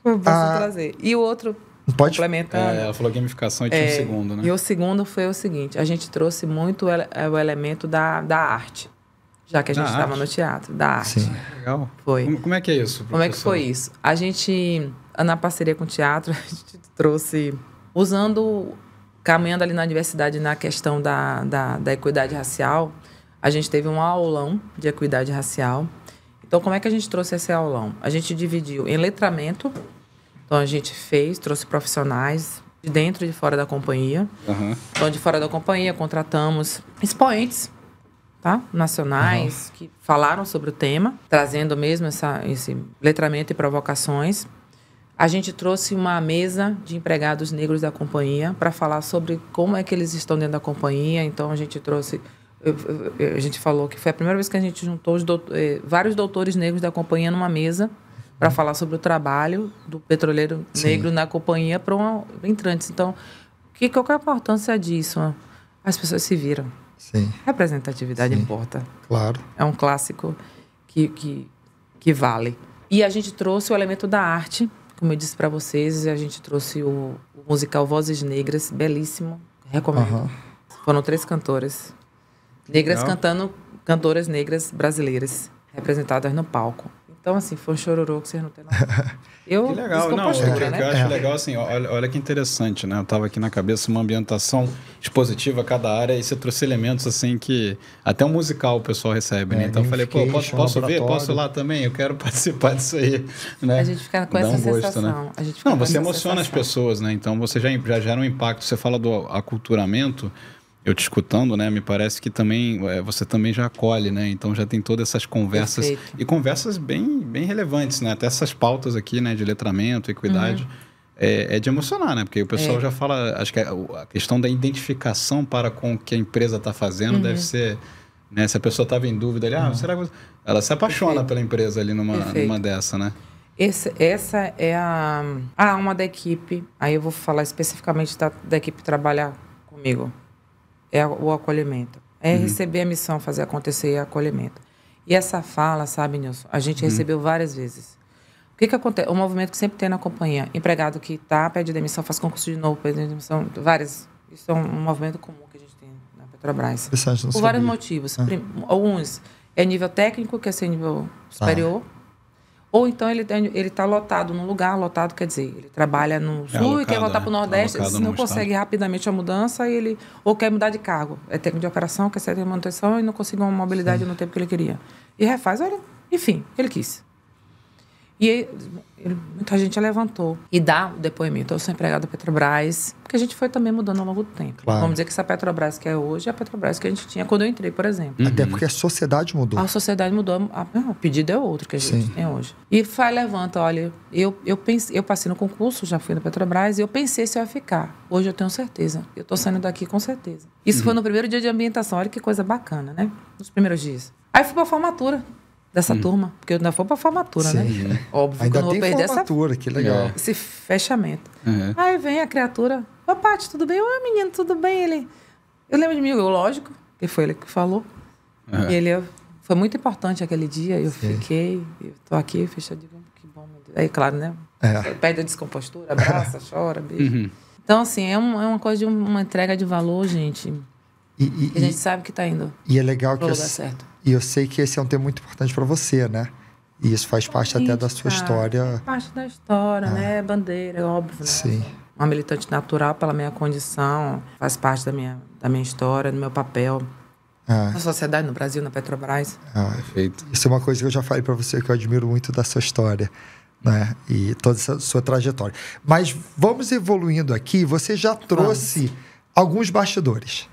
Posso ah, trazer. E o outro Pode? Complementar. É, ela falou gamificação e tinha é, um segundo, né? E o segundo foi o seguinte: a gente trouxe muito é, o, elemento da, da arte, já que a gente estava no teatro, da arte. Sim. Legal. Foi. Como, como é que é isso? Professor? Como é que foi isso? A gente, na parceria com o teatro, a gente trouxe, usando, caminhando ali na diversidade na questão da, da, da equidade racial, a gente teve um aulão de equidade racial. Então, como é que a gente trouxe esse aulão? A gente dividiu em letramento. Então, a gente fez, trouxe profissionais de dentro e de fora da companhia. Uhum. Então, de fora da companhia, contratamos expoentes tá? nacionais uhum. que falaram sobre o tema, trazendo mesmo essa, esse letramento e provocações. A gente trouxe uma mesa de empregados negros da companhia para falar sobre como é que eles estão dentro da companhia. Então, a gente trouxe eu, a gente falou que foi a primeira vez que a gente juntou doutor, eh, vários doutores negros da companhia numa mesa para falar sobre o trabalho do petroleiro Sim. negro na companhia para um entrante Então, que, qual é a importância disso? As pessoas se viram. Sim. Representatividade Sim. importa. Claro. É um clássico que, que, que vale. E a gente trouxe o elemento da arte, como eu disse para vocês, a gente trouxe o, o, musical Vozes Negras, belíssimo, recomendo. Uhum. Foram três cantores negras cantando, cantoras negras brasileiras representadas no palco. Então, assim, foi um chororô que vocês não têm noção. Eu, que legal, não, o que, né? eu acho legal, assim, olha, olha que interessante, né? Eu tava aqui na cabeça uma ambientação expositiva a cada área e você trouxe elementos, assim, que até o um musical o pessoal recebe, né? É, então eu falei, pô, posso, posso ver? Posso ir lá também? Eu quero participar disso aí, né? A gente fica com Dá essa um gosto, né? sensação. Né? não, você emociona sensação. as pessoas, né? Então, você já, já gera um impacto. Você fala do aculturamento eu te escutando, né, me parece que também é, você também já acolhe, né? Então já tem todas essas conversas Perfeito. e conversas bem, bem relevantes, né? Até essas pautas aqui, né, de letramento, equidade. Uhum. É, é, de emocionar, né? Porque o pessoal é. já fala, acho que é a questão da identificação para com o que a empresa está fazendo uhum. deve ser né? Se a pessoa estava em dúvida ali, ah, uhum. será que... ela se apaixona Perfeito. pela empresa ali numa, numa dessa, né? Esse, essa é a, a ah, alma da equipe. Aí eu vou falar especificamente da, da equipe trabalhar comigo é o acolhimento. É uhum. receber a missão, fazer acontecer é acolhimento. E essa fala, sabe, Nilson, a gente uhum. recebeu várias vezes. O que, que acontece? O movimento que sempre tem na companhia, empregado que tá, pede demissão, faz concurso de novo, pede demissão, várias. Isso é um, movimento comum que a gente tem na Petrobras. Por sabia. vários motivos. Ah. Alguns é nível técnico, que é ser nível tá. superior. Ah ou então ele está lotado num lugar, lotado quer dizer, ele trabalha no é sul alocado, e quer voltar para o é Nordeste, se não consegue estado. rapidamente a mudança, ele ou quer mudar de cargo, é técnico de operação, quer ser de manutenção e não conseguiu uma mobilidade Sim. no tempo que ele queria. E refaz, olha, enfim, ele quis. E ele, muita gente levantou e dá o depoimento. Eu sou empregada da Petrobras, porque a gente foi também mudando ao longo do tempo. Claro. Vamos dizer que essa Petrobras que é hoje é a Petrobras que a gente tinha quando eu entrei, por exemplo. Até uhum. porque a sociedade mudou. A sociedade mudou, a, não, o pedido é outro que a gente Sim. tem hoje. E faz, levanta, olha, eu, eu, pense, eu passei no concurso, já fui na Petrobras e eu pensei se eu ia ficar. Hoje eu tenho certeza. Eu estou saindo daqui com certeza. Isso uhum. foi no primeiro dia de ambientação. Olha que coisa bacana, né? Nos primeiros dias. Aí fui pra formatura dessa hum. turma, porque eu ainda fui para formatura, né? Sim, né? Óbvio ainda que eu não vou perder formatura, que legal. É. esse fechamento. Uhum. Aí vem a criatura, ô Paty, tudo bem? Oi, menino, tudo bem? Ele, eu lembro de mim, eu, lógico, que foi ele que falou. Uhum. E ele, foi muito importante aquele dia, eu Sim. fiquei, eu tô aqui, fechado, que bom, meu Deus. Aí, claro, né? É. Perde a descompostura, abraça, chora, beijo. Uhum. Então, assim, é, um, é uma coisa de uma entrega de valor, gente, e, e, e a gente sabe que está indo. E é legal que eu, certo. E eu sei que esse é um tema muito importante para você, né? E isso faz parte Política, até da sua história. É parte da história, ah. né? É bandeira, é óbvio, né? Sim. Uma militante natural pela minha condição, faz parte da minha, da minha história, do meu papel. Ah. Na sociedade, no Brasil, na Petrobras. Ah, Perfeito. Isso é uma coisa que eu já falei para você, que eu admiro muito da sua história. Né? E toda essa sua trajetória. Mas vamos evoluindo aqui. Você já trouxe vamos. alguns bastidores.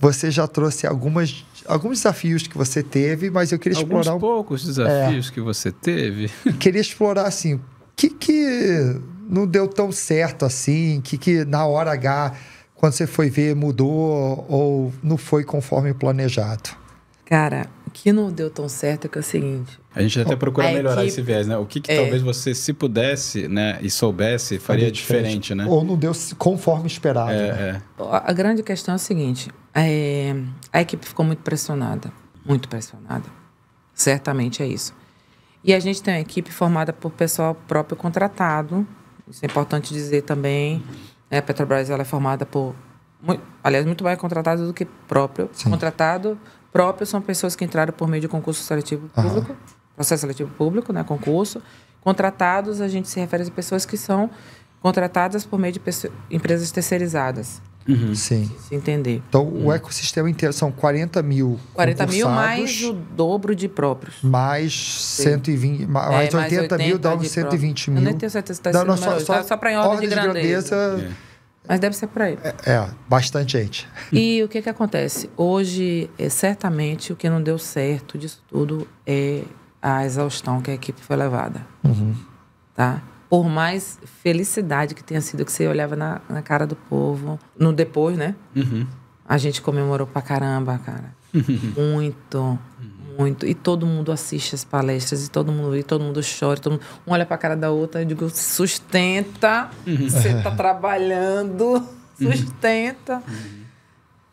Você já trouxe algumas, alguns desafios que você teve, mas eu queria alguns explorar... Alguns poucos é. desafios é, que você teve. Queria explorar, assim, o que, que não deu tão certo assim, o que, que na hora H, quando você foi ver, mudou ou não foi conforme planejado? Cara, o que não deu tão certo é que é o seguinte. A gente até procura a melhorar equipe, esse viés, né? O que, que é, talvez você, se pudesse, né, e soubesse, faria, diferente, diferente, né? Ou não deu conforme esperado. É, né? é. A grande questão é o seguinte: é, a equipe ficou muito pressionada. Muito pressionada. Certamente é isso. E a gente tem uma equipe formada por pessoal próprio contratado. Isso é importante dizer também. Né? A Petrobras ela é formada por muito, aliás, muito mais contratado do que próprio. Sim. Contratado próprios são pessoas que entraram por meio de concurso seletivo público, uhum. processo seletivo público, né, concurso. Contratados, a gente se refere a pessoas que são contratadas por meio de pessoas, empresas terceirizadas. Uhum. Sim. Se entender. Então, uhum. o ecossistema inteiro são 40 mil. 40 mil mais o dobro de próprios. Mais Sim. 120. Mais, é, mais 80, 80 mil dá uns 120 mil. Eu nem tenho certeza se está só, só, só para em ordem, ordem de grandeza. De grandeza é. Mas deve ser por aí. É, é bastante gente. E o que, que acontece? Hoje, é, certamente, o que não deu certo disso tudo é a exaustão que a equipe foi levada. Uhum. Tá? Por mais felicidade que tenha sido, que você olhava na, na cara do povo, no depois, né? Uhum. A gente comemorou pra caramba, cara. Muito muito. E todo mundo assiste as palestras, e todo mundo, e todo mundo chora, todo mundo, um olha para a cara da outra e digo, sustenta, uhum. você tá está trabalhando, uhum. sustenta. Uhum.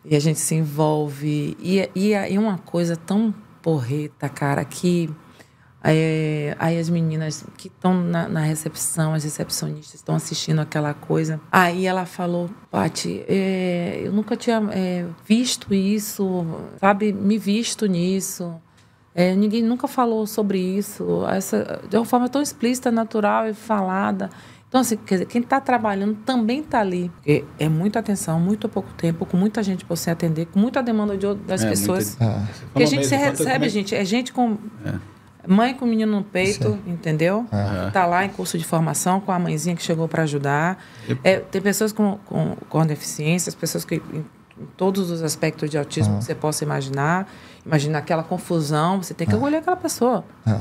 E a gente se envolve. E, e, e uma coisa tão porreta, cara, que é, aí as meninas que estão na, na, recepção, as recepcionistas estão assistindo aquela coisa. Aí ela falou, Paty, é, eu nunca tinha é, visto isso, sabe, me visto nisso. É, ninguém nunca falou sobre isso, essa, de uma forma tão explícita, natural e falada. Então, assim, quer dizer, quem está trabalhando também está ali. Porque é muita atenção, muito pouco tempo, com muita gente para você atender, com muita demanda de outras, das é, pessoas. Muita... Ah. Porque a gente se recebe, é gente, é gente com. É. Mãe com menino no peito, Sim. entendeu? está ah. lá em curso de formação com a mãezinha que chegou para ajudar. É, tem pessoas com, com, com deficiências, pessoas que em, todos os aspectos de autismo ah. que você possa imaginar. Imagina aquela confusão, você tem que é. acolher aquela pessoa. É.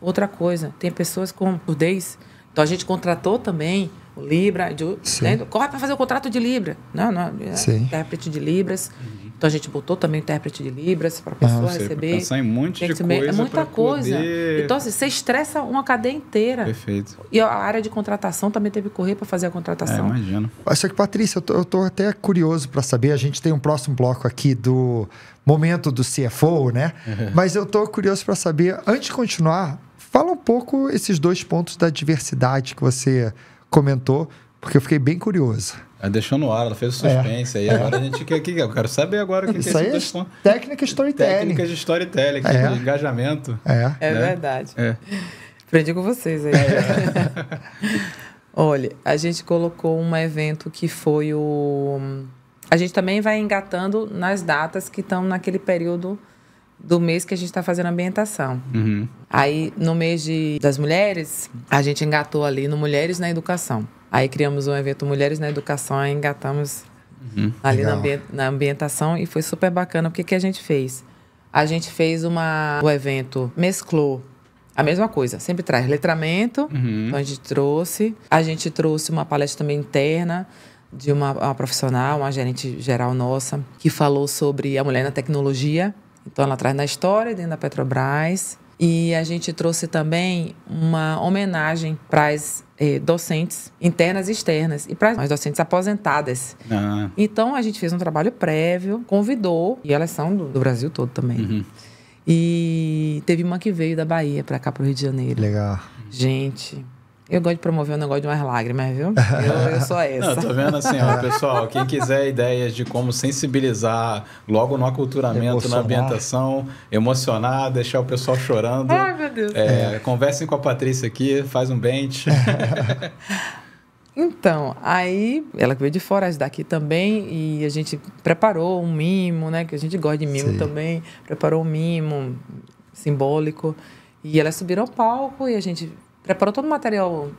Outra coisa, tem pessoas com surdez. Então a gente contratou também o Libra, de, né? corre para fazer o contrato de Libra. Não, não, é, intérprete de Libras. Uhum. Então a gente botou também o intérprete de Libras para a ah, pessoa ah, sei, receber. Pensar em um monte de é coisa. É muita coisa. Poder... Então, assim, você estressa uma cadeia inteira. Perfeito. E a área de contratação também teve que correr para fazer a contratação. É, imagino. Só que, Patrícia, eu tô, eu tô até curioso para saber. A gente tem um próximo bloco aqui do momento do CFO, né? Uhum. Mas eu estou curioso para saber, antes de continuar, fala um pouco esses dois pontos da diversidade que você comentou, porque eu fiquei bem curioso. Ah, deixou no ar, ela fez o é. suspense. É. Aí agora a gente quer. Que, eu quero saber agora o que, Isso é que é aí é Técnica storytelling. Técnicas de storytelling, é. de engajamento. É. é, né? verdade. É. Aprendi com vocês aí. Olha, a gente colocou um evento que foi o a gente também vai engatando nas datas que estão naquele período do mês que a gente está fazendo ambientação. Uhum. Aí, no mês de, das mulheres, a gente engatou ali no Mulheres na Educação. Aí criamos um evento Mulheres na Educação aí engatamos uhum. ali na, na, ambientação e foi super bacana. O que, que a gente fez? A gente fez uma, o evento, mesclou a mesma coisa, sempre traz letramento, uhum. então a gente trouxe. A gente trouxe uma palestra também interna de uma, uma profissional, uma gerente geral nossa, que falou sobre a mulher na tecnologia. Então ela traz na história dentro da Petrobras. E a gente trouxe também uma homenagem para as eh, docentes internas e externas e para as docentes aposentadas. Ah. Então a gente fez um trabalho prévio, convidou, e elas são do, do Brasil todo também. Uhum. E teve uma que veio da Bahia para cá, para o Rio de Janeiro. Legal. Gente, eu gosto de promover o um negócio de umas lágrimas, viu? Eu, eu sou essa. Não, tô vendo assim, ó, pessoal, quem quiser ideias de como sensibilizar logo no aculturamento, emocionar. na ambientação, emocionar, deixar o pessoal chorando. Ai, ah, meu Deus. É, Conversem com a Patrícia aqui, faz um bench. Então, aí ela veio de fora, as daqui também, e a gente preparou um mimo, né? Que a gente gosta de mimo Sim. também. Preparou um mimo simbólico. E elas subiram ao palco e a gente preparou todo o material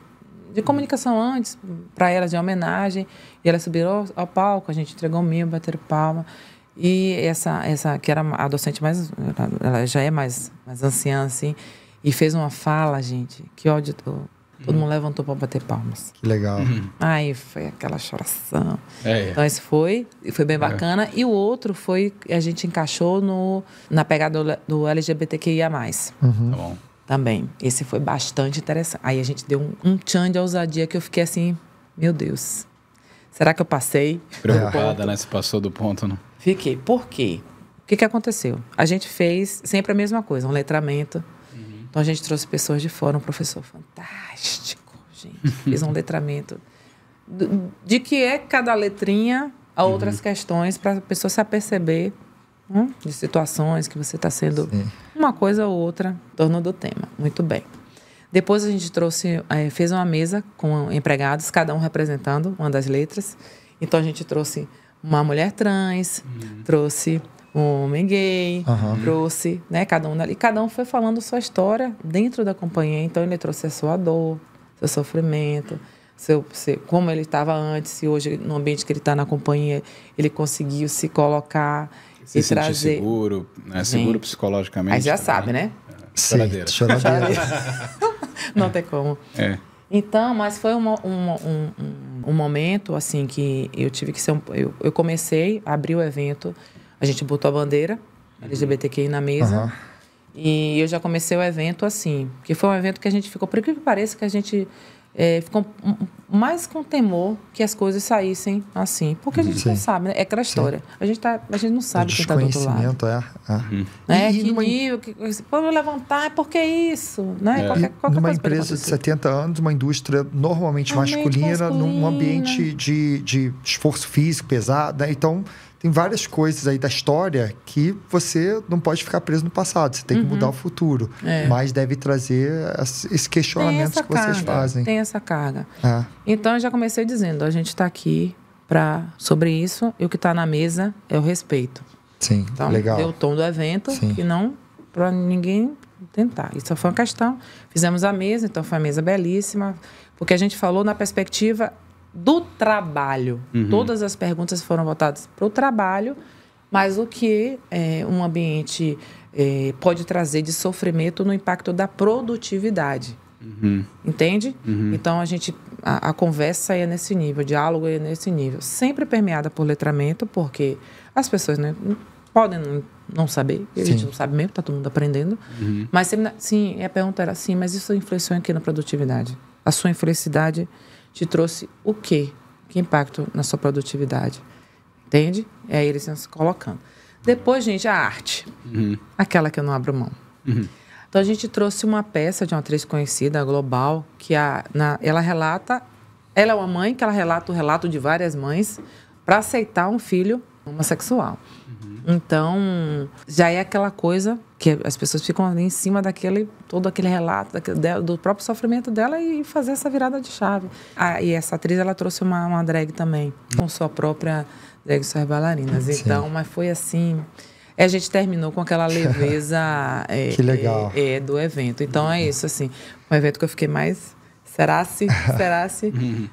de comunicação antes para ela de homenagem e ela subiu ao, ao palco a gente entregou o mimo bater palma e essa essa que era a docente mais ela, ela, já é mais mais anciã assim e fez uma fala gente que ódio todo uhum. mundo levantou para bater palmas que legal uhum. aí foi aquela choração é, é. então esse foi foi bem é. bacana é. e o outro foi a gente encaixou no na pegada do, do LGBTQIA+. Uhum. Tá bom também. Esse foi bastante interessante. Aí a gente deu um, um tchan de ousadia que eu fiquei assim, meu Deus, será que eu passei? Preocupada, né? Se passou do ponto, não? Né? Fiquei. Por quê? O que, que aconteceu? A gente fez sempre a mesma coisa, um letramento. Uhum. Então a gente trouxe pessoas de fora, um professor fantástico, gente. Fez um letramento. de que é cada letrinha a outras uhum. questões para a pessoa se aperceber né? de situações que você está sendo Sim. uma coisa ou outra em torno do tema. Muito bem. Depois a gente trouxe, é, fez uma mesa com empregados, cada um representando uma das letras. Então a gente trouxe uma mulher trans, uhum. trouxe um homem gay, uhum. trouxe, né, cada um ali, cada um foi falando sua história dentro da companhia. Então ele trouxe a sua dor, seu sofrimento, seu, seu como ele estava antes e hoje no ambiente que ele está na companhia, ele conseguiu se colocar se, se trazer... seguro, né? seguro psicologicamente. Mas já também. sabe, né? É. Choradeira. choradeira. choradeira. Não tem como. É. Então, mas foi um, um, um, momento, assim, que eu tive que ser... eu, eu comecei, abri o evento, a gente botou a bandeira LGBTQI na mesa. Uhum. E eu já comecei o evento assim, que foi um evento que a gente ficou, por que parece que a gente é, ficam mais com temor que as coisas saíssem assim. Porque a gente uhum. Sim. não sabe, né? É aquela história. A gente, tá, a gente não sabe o que está do outro lado. É, é. Uhum. Né? E, que numa... nível, que, levantar, por que isso? Né? É. Qualquer, qualquer numa empresa de 70 anos, uma indústria normalmente masculina, masculina, num ambiente de, de esforço físico pesado, né? Então, tem várias coisas aí da história que você não pode ficar preso no passado, você tem uhum. que mudar o futuro. É. Mas deve trazer esses questionamentos que carga, vocês fazem. Tem essa carga. É. Então, eu já comecei dizendo: a gente está aqui para sobre isso e o que está na mesa é o respeito. Sim, então, legal. Deu o tom do evento, Sim. que não para ninguém tentar. Isso foi uma questão. Fizemos a mesa, então foi uma mesa belíssima, porque a gente falou na perspectiva do trabalho. Uhum. Todas as perguntas foram voltadas para o trabalho, mas o que é, um ambiente é, pode trazer de sofrimento no impacto da produtividade. Uhum. Entende? Uhum. Então a gente a, a, conversa é nesse nível, o diálogo é nesse nível, sempre permeada por letramento, porque as pessoas né, podem não, não saber, a gente não sabe mesmo, está todo mundo aprendendo. Uhum. Mas sim, a pergunta era assim, mas isso influenciou aqui na produtividade? A sua infelicidade te trouxe o quê? Que impacto na sua produtividade? Entende? É eles se colocando. Depois, gente, a arte. Uhum. Aquela que eu não abro mão. Uhum. Então, a gente trouxe uma peça de uma atriz conhecida, global, que a, na, ela relata... Ela é uma mãe que ela relata o relato de várias mães para aceitar um filho homossexual. Então, já é aquela coisa que as pessoas ficam ali em cima daquele todo aquele relato daquele, do próprio sofrimento dela e fazer essa virada de chave. Ah, e essa atriz ela trouxe uma, uma drag também com sua própria drag suas bailarinas. Sim. Então, mas foi assim. É, a gente terminou com aquela leveza é, é, é, do evento. Então uhum. é isso assim, um evento que eu fiquei mais Será se? Será se?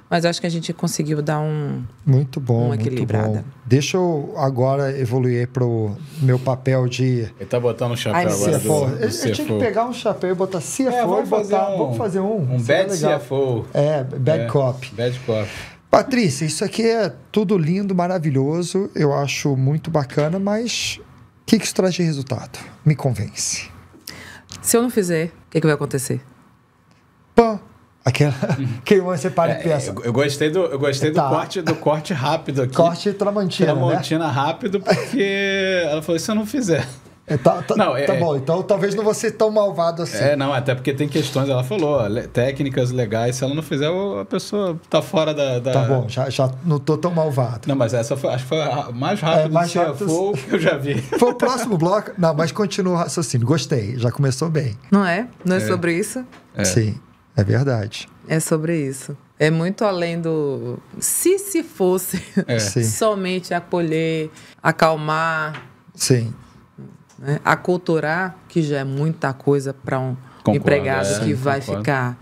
Mas acho que a gente conseguiu dar um muito bom, um equilibrada. Muito bom. Deixa eu agora evoluir para o meu papel de. Ele tá botando um chapéu Ai, agora. CFO. Do, do eu, eu tinha que pegar um chapéu e botar CFO é, vamos botar, um, vamos fazer um. Um bad CFO. É, bad é, cop. Bad cop. Patrícia, isso aqui é tudo lindo, maravilhoso. Eu acho muito bacana, mas o que, que isso traz de resultado? Me convence. Se eu não fizer, o que, que vai acontecer? Pã. Aquela que você para é, e pensa. Eu, eu, gostei do, eu gostei do, tá. corte, do corte rápido aqui. Corte tramontina. Tramontina né? rápido, porque ela falou: se eu não fizer. É, tá, tá, não, tá é, tá bom, então talvez não você tão malvado assim. É, não, até porque tem questões, ela falou, técnicas legais, se ela não fizer, a pessoa tá fora da. da... Tá bom, já, já não tô tão malvado. Não, mas essa foi, acho que foi a mais rápida é, mais rápido... Foi, que eu já vi. Foi o próximo bloco? Não, mas continua o raciocínio. Gostei, já começou bem. Não é? Não é, é. sobre isso? É. Sim. É verdade. É sobre isso. É muito além do. Se se fosse é. somente acolher, acalmar. Sim. Né? Aculturar, que já é muita coisa para um concordo, empregado é, que vai concordo. ficar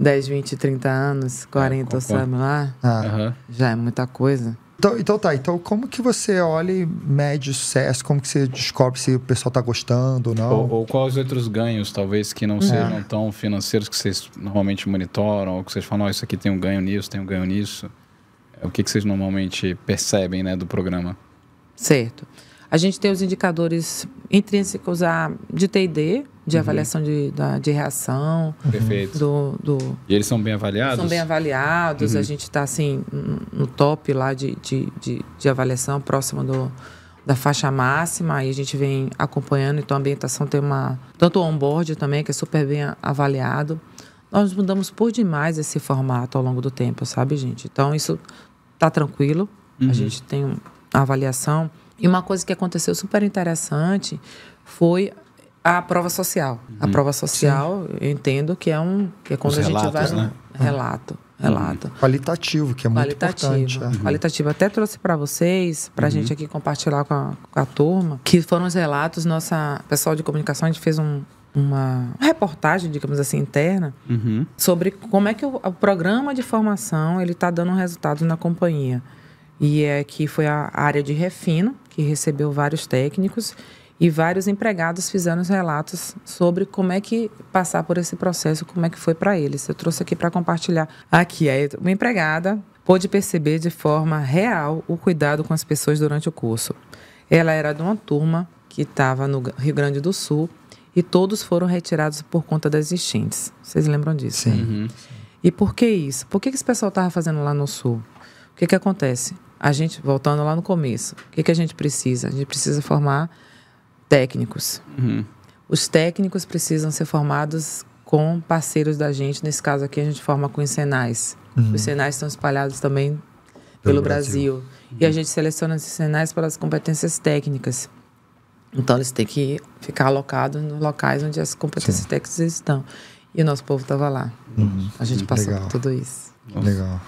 10, 20, 30 anos, 40, é, sabe lá. Ah. Uhum. Já é muita coisa. Então, então tá, então como que você olha e mede o sucesso? Como que você descobre se o pessoal tá gostando ou não? Ou, ou quais outros ganhos, talvez, que não é. sejam tão financeiros que vocês normalmente monitoram, ou que vocês falam, oh, isso aqui tem um ganho nisso, tem um ganho nisso. É o que, que vocês normalmente percebem né, do programa? Certo. A gente tem os indicadores intrínsecos a, de TD, de uhum. avaliação de, de reação. Perfeito. Do, do, e eles são bem avaliados? São bem avaliados. Uhum. A gente está, assim, no top lá de, de, de, de, avaliação, próximo do, da faixa máxima. Aí a gente vem acompanhando. Então, a ambientação tem uma... Tanto o onboard também, que é super bem avaliado. Nós mudamos por demais esse formato ao longo do tempo, sabe, gente? Então, isso está tranquilo. Uhum. A gente tem uma avaliação e uma coisa que aconteceu super interessante foi a prova social. Uhum. A prova social, Sim. eu entendo que é um que é quando Os a gente vai né? relato, uhum. relato. Uhum. Qualitativo, que é muito importante. Uhum. Qualitativo. Até trouxe para vocês, para a uhum. gente aqui compartilhar com a, com a, turma, que foram os relatos nossa pessoal de comunicação, a gente fez um, uma reportagem, digamos assim, interna, uhum. sobre como é que o, o programa de formação ele está dando resultados na companhia. E é que foi a área de refino, que recebeu vários técnicos e vários empregados fizeram os relatos sobre como é que passar por esse processo, como é que foi para eles. Eu trouxe aqui para compartilhar. Aqui, uma empregada pôde perceber de forma real o cuidado com as pessoas durante o curso. Ela era de uma turma que estava no Rio Grande do Sul e todos foram retirados por conta das enchentes. Vocês lembram disso? Sim. Né? Uhum. E por que isso? Por que esse pessoal estava fazendo lá no Sul? O que, que acontece? a gente, voltando lá no começo, o que, que a gente precisa? A gente precisa formar técnicos. Uhum. Os técnicos precisam ser formados com parceiros da gente. Nesse caso aqui, a gente forma com os Senais. Uhum. Os Senais estão espalhados também pelo, pelo Brasil. Brasil. Uhum. E a uhum. gente seleciona esses Senais pelas competências técnicas. Então, eles têm que ficar alocados nos locais onde as competências Sim. técnicas estão. E o nosso povo estava lá. Uhum. A gente passou Legal. por tudo isso. Nossa. Legal.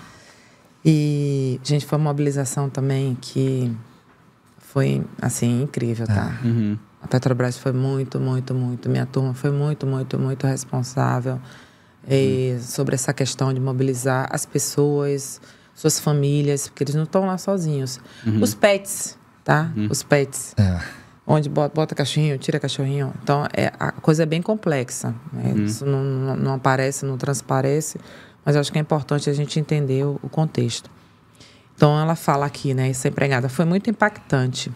E, gente, foi uma mobilização também que foi, assim, incrível, tá? É. Uhum. A Petrobras foi muito, muito, muito. Minha turma foi muito, muito, muito responsável uhum. sobre essa questão de mobilizar as pessoas, suas famílias, porque eles não estão lá sozinhos. Uhum. Os pets, tá? Uhum. Os pets. É. Onde bota, bota, cachorrinho, tira cachorrinho. Então, é, a coisa é bem complexa. Né? Uhum. Isso não, não aparece, não transparece mas acho que é importante a gente entender o, o contexto. Então ela fala aqui, né, essa empregada foi muito impactante.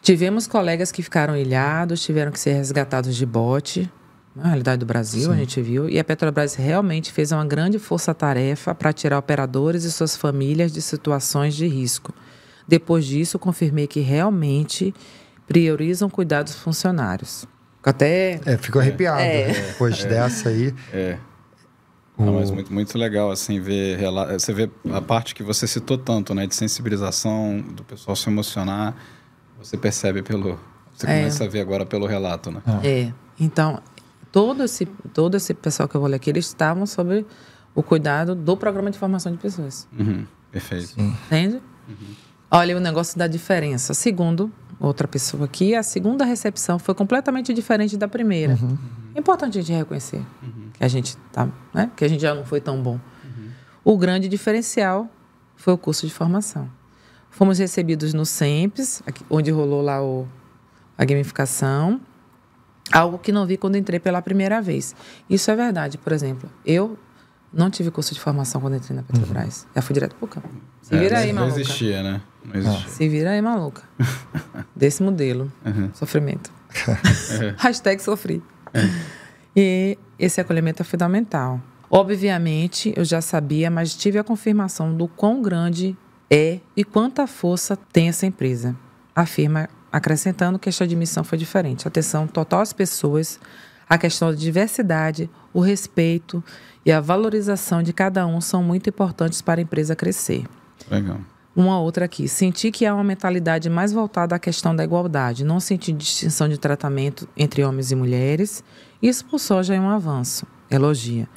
Tivemos colegas que ficaram ilhados, tiveram que ser resgatados de bote. Na realidade do Brasil, Sim. a gente viu. E a Petrobras realmente fez uma grande força-tarefa para tirar operadores e suas famílias de situações de risco. Depois disso, confirmei que realmente priorizam cuidar dos funcionários. Até. É, fico arrepiado é. Né, depois é. dessa aí. É. Não, mas muito, muito legal, assim, ver você vê a parte que você citou tanto, né? De sensibilização, do pessoal se emocionar, você percebe pelo. Você é. começa a ver agora pelo relato, né? É. é. Então, todo esse, todo esse pessoal que eu ler aqui, eles estavam sobre o cuidado do programa de formação de pessoas. Uhum. Perfeito. Sim. Entende? Uhum. Olha, o negócio da diferença. Segundo, outra pessoa aqui, a segunda recepção foi completamente diferente da primeira. Uhum. Importante a gente reconhecer. Uhum que a gente tá, né? que a gente já não foi tão bom. Uhum. O grande diferencial foi o curso de formação. Fomos recebidos no SEMPES, onde rolou lá o, a gamificação, algo que não vi quando entrei pela primeira vez. Isso é verdade, por exemplo. Eu não tive curso de formação quando entrei na uhum. Petrobras. Uhum. Já fui direto pro campo. É, Se é, vira aí, não maluca. Não existia, né? Não ah. existia. Se vira aí, maluca. Desse modelo. Uhum. Sofrimento. Hashtag sofri. É. E esse acolhimento é fundamental. Obviamente, eu já sabia, mas tive a confirmação do quão grande é e quanta força tem essa empresa. Afirma, acrescentando que esta admissão foi diferente. Atenção total às pessoas, a questão da diversidade, o respeito e a valorização de cada um são muito importantes para a empresa crescer. Legal. Uma outra aqui. Senti que há uma mentalidade mais voltada à questão da igualdade. Não senti distinção de tratamento entre homens e mulheres isso por só já é um avanço, elogia.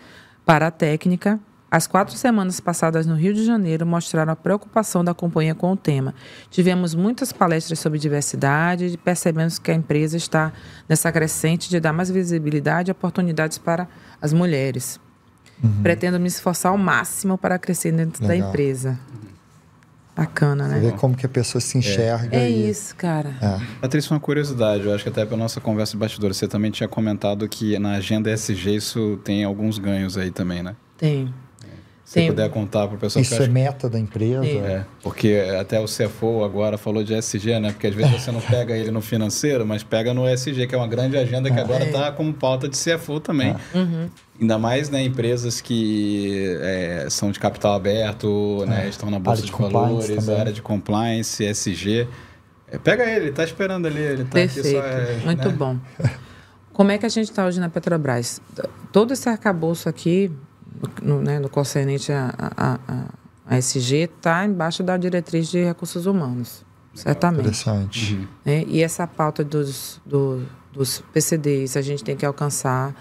Para a técnica, as quatro semanas passadas no Rio de Janeiro mostraram a preocupação da companhia com o tema. Tivemos muitas palestras sobre diversidade e percebemos que a empresa está nessa crescente de dar mais visibilidade e oportunidades para as mulheres. Uhum. Pretendo me esforçar ao máximo para crescer dentro Legal. da empresa. Bacana, né? Você vê como que a pessoa se é. enxerga. É, é e... isso, cara. É. Patrícia, uma curiosidade, eu acho que até pela nossa conversa de bastidores, você também tinha comentado que na agenda SG isso tem alguns ganhos aí também, né? Tem. Se tem. puder contar para o pessoal. Isso é meta da empresa. É, porque até o CFO agora falou de SG, né? Porque às vezes você não pega ele no financeiro, mas pega no SG, que é uma grande agenda que é. agora está como pauta de CFO também. É. Uhum. Ainda mais né, empresas que é, são de capital aberto, né, é. estão na bolsa de, de valores, área de compliance, ESG. É, pega ele, está esperando ali. Ele tá Perfeito, é, muito né? bom. Como é que a gente está hoje na Petrobras? Todo esse arcabouço aqui, no, né, no concernente a, a, a, a SG, está embaixo da diretriz de recursos humanos, certamente. Interessante. Uhum. É, e essa pauta dos, do, dos PCDs a gente tem que alcançar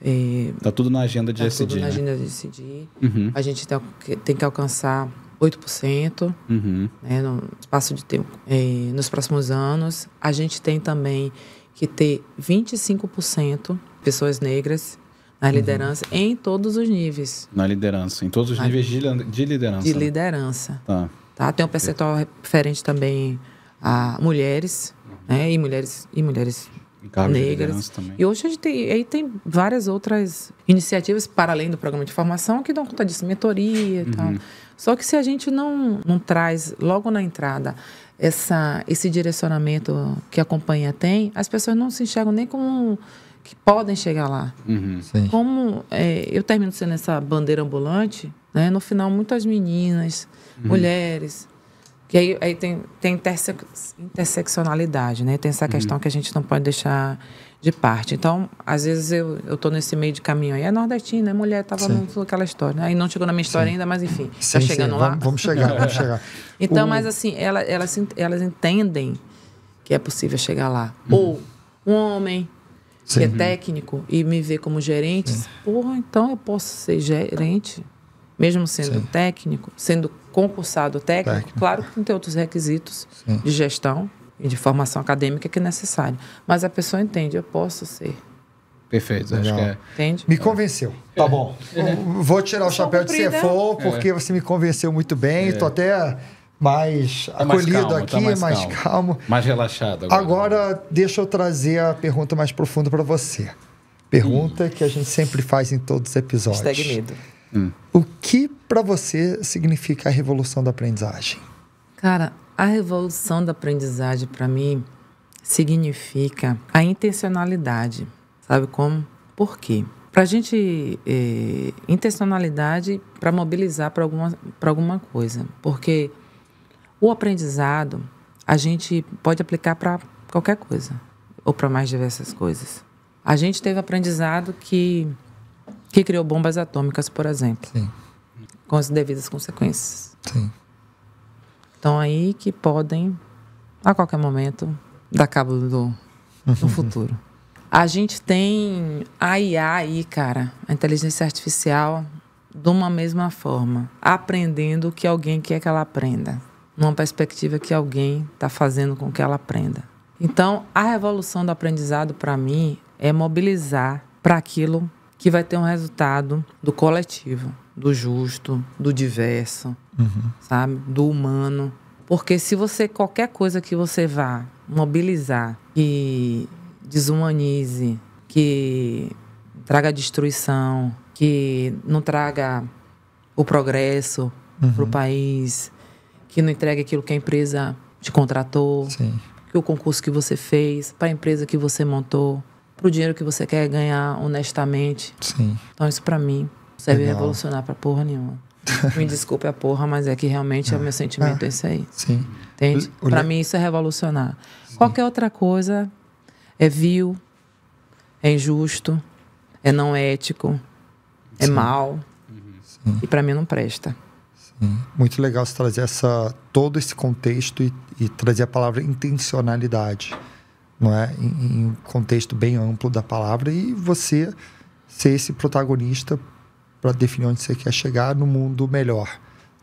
é, tá tudo na agenda de tá decidir. Tudo na né? agenda de decidir. Uhum. A gente tem, tem que alcançar 8% uhum. né, no espaço de tempo. É, nos próximos anos, a gente tem também que ter 25% pessoas negras na uhum. liderança uhum. em todos os níveis. Na liderança, em todos os na, níveis de, de, liderança. De liderança. Tá. tá? Tem um percentual referente também a mulheres, uhum. né, e mulheres e mulheres negras. E hoje a gente tem, aí tem várias outras iniciativas para além do programa de formação que dão conta disso, mentoria e uhum. tal. Só que se a gente não, não traz logo na entrada essa, esse direcionamento que a companhia tem, as pessoas não se enxergam nem como que podem chegar lá. Uhum, como é, eu termino sendo essa bandeira ambulante, né, no final muitas meninas, uhum. mulheres, que aí, aí tem, tem interse interseccionalidade, né? Tem essa uhum. questão que a gente não pode deixar de parte. Então, às vezes eu, eu tô nesse meio de caminho aí. É nordestina, né? mulher, tava no, aquela história. Né? Aí não chegou na minha história sim. ainda, mas enfim, tá sim, tá chegando sim. lá. Vamos, vamos chegar, vamos chegar. Então, o... mas assim, ela, elas, elas entendem que é possível chegar lá. Uhum. Ou um homem que é uhum. técnico e me vê como gerente, porra, então eu posso ser gerente, mesmo sendo técnico, sendo concursado técnico, técnico. claro que tem outros requisitos Sim. de gestão e de formação acadêmica que é necessário. Mas a pessoa entende, eu posso ser. Perfeito, acho que é. Entende? Me convenceu. É. Tá bom. É, né? Vou tirar o chapéu de CFO, né? é. porque é. você me convenceu muito bem. Estou até mais tá acolhido mais calmo, tá aqui, tá mais, mais calmo. calmo. Mais relaxado. Agora. agora, deixa eu trazer a pergunta mais profunda para você. Pergunta hum. que a gente sempre faz em todos os episódios. Hashtag Hum. O que para você significa a revolução da aprendizagem? Cara, a revolução da aprendizagem para mim significa a intencionalidade. Sabe como? Por quê? Para a gente, eh, intencionalidade para mobilizar para alguma, alguma coisa. Porque o aprendizado a gente pode aplicar para qualquer coisa ou para mais diversas coisas. A gente teve aprendizado que que criou bombas atômicas, por exemplo, Sim. com as devidas consequências. Sim. Então aí que podem, a qualquer momento, dar cabo do, do futuro. A gente tem a IA aí, cara, a inteligência artificial, de uma mesma forma, aprendendo o que alguém quer que ela aprenda, numa perspectiva que alguém está fazendo com que ela aprenda. Então, a revolução do aprendizado, para mim, é mobilizar para aquilo que vai ter um resultado do coletivo, do justo, do diverso, uhum. sabe? Do humano. Porque se você, qualquer coisa que você vá mobilizar, que desumanize, que traga destruição, que não traga o progresso uhum. para o país, que não entregue aquilo que a empresa te contratou, Sim. que o concurso que você fez, para a empresa que você montou, para o dinheiro que você quer ganhar honestamente. Sim. Então isso para mim serve Legal. revolucionar para porra nenhuma. Me desculpe a porra, mas é que realmente é, é o meu ah. sentimento, ah. é, aí. Sim. Entende? Para mim isso é revolucionar. Sim. Qualquer outra coisa é vil, é injusto, é não ético, é Sim. mal. Sim. E para mim não presta. Muito legal você trazer essa, todo esse contexto e, e trazer a palavra intencionalidade não é? em, um contexto bem amplo da palavra e você ser esse protagonista para definir onde você quer chegar no mundo melhor.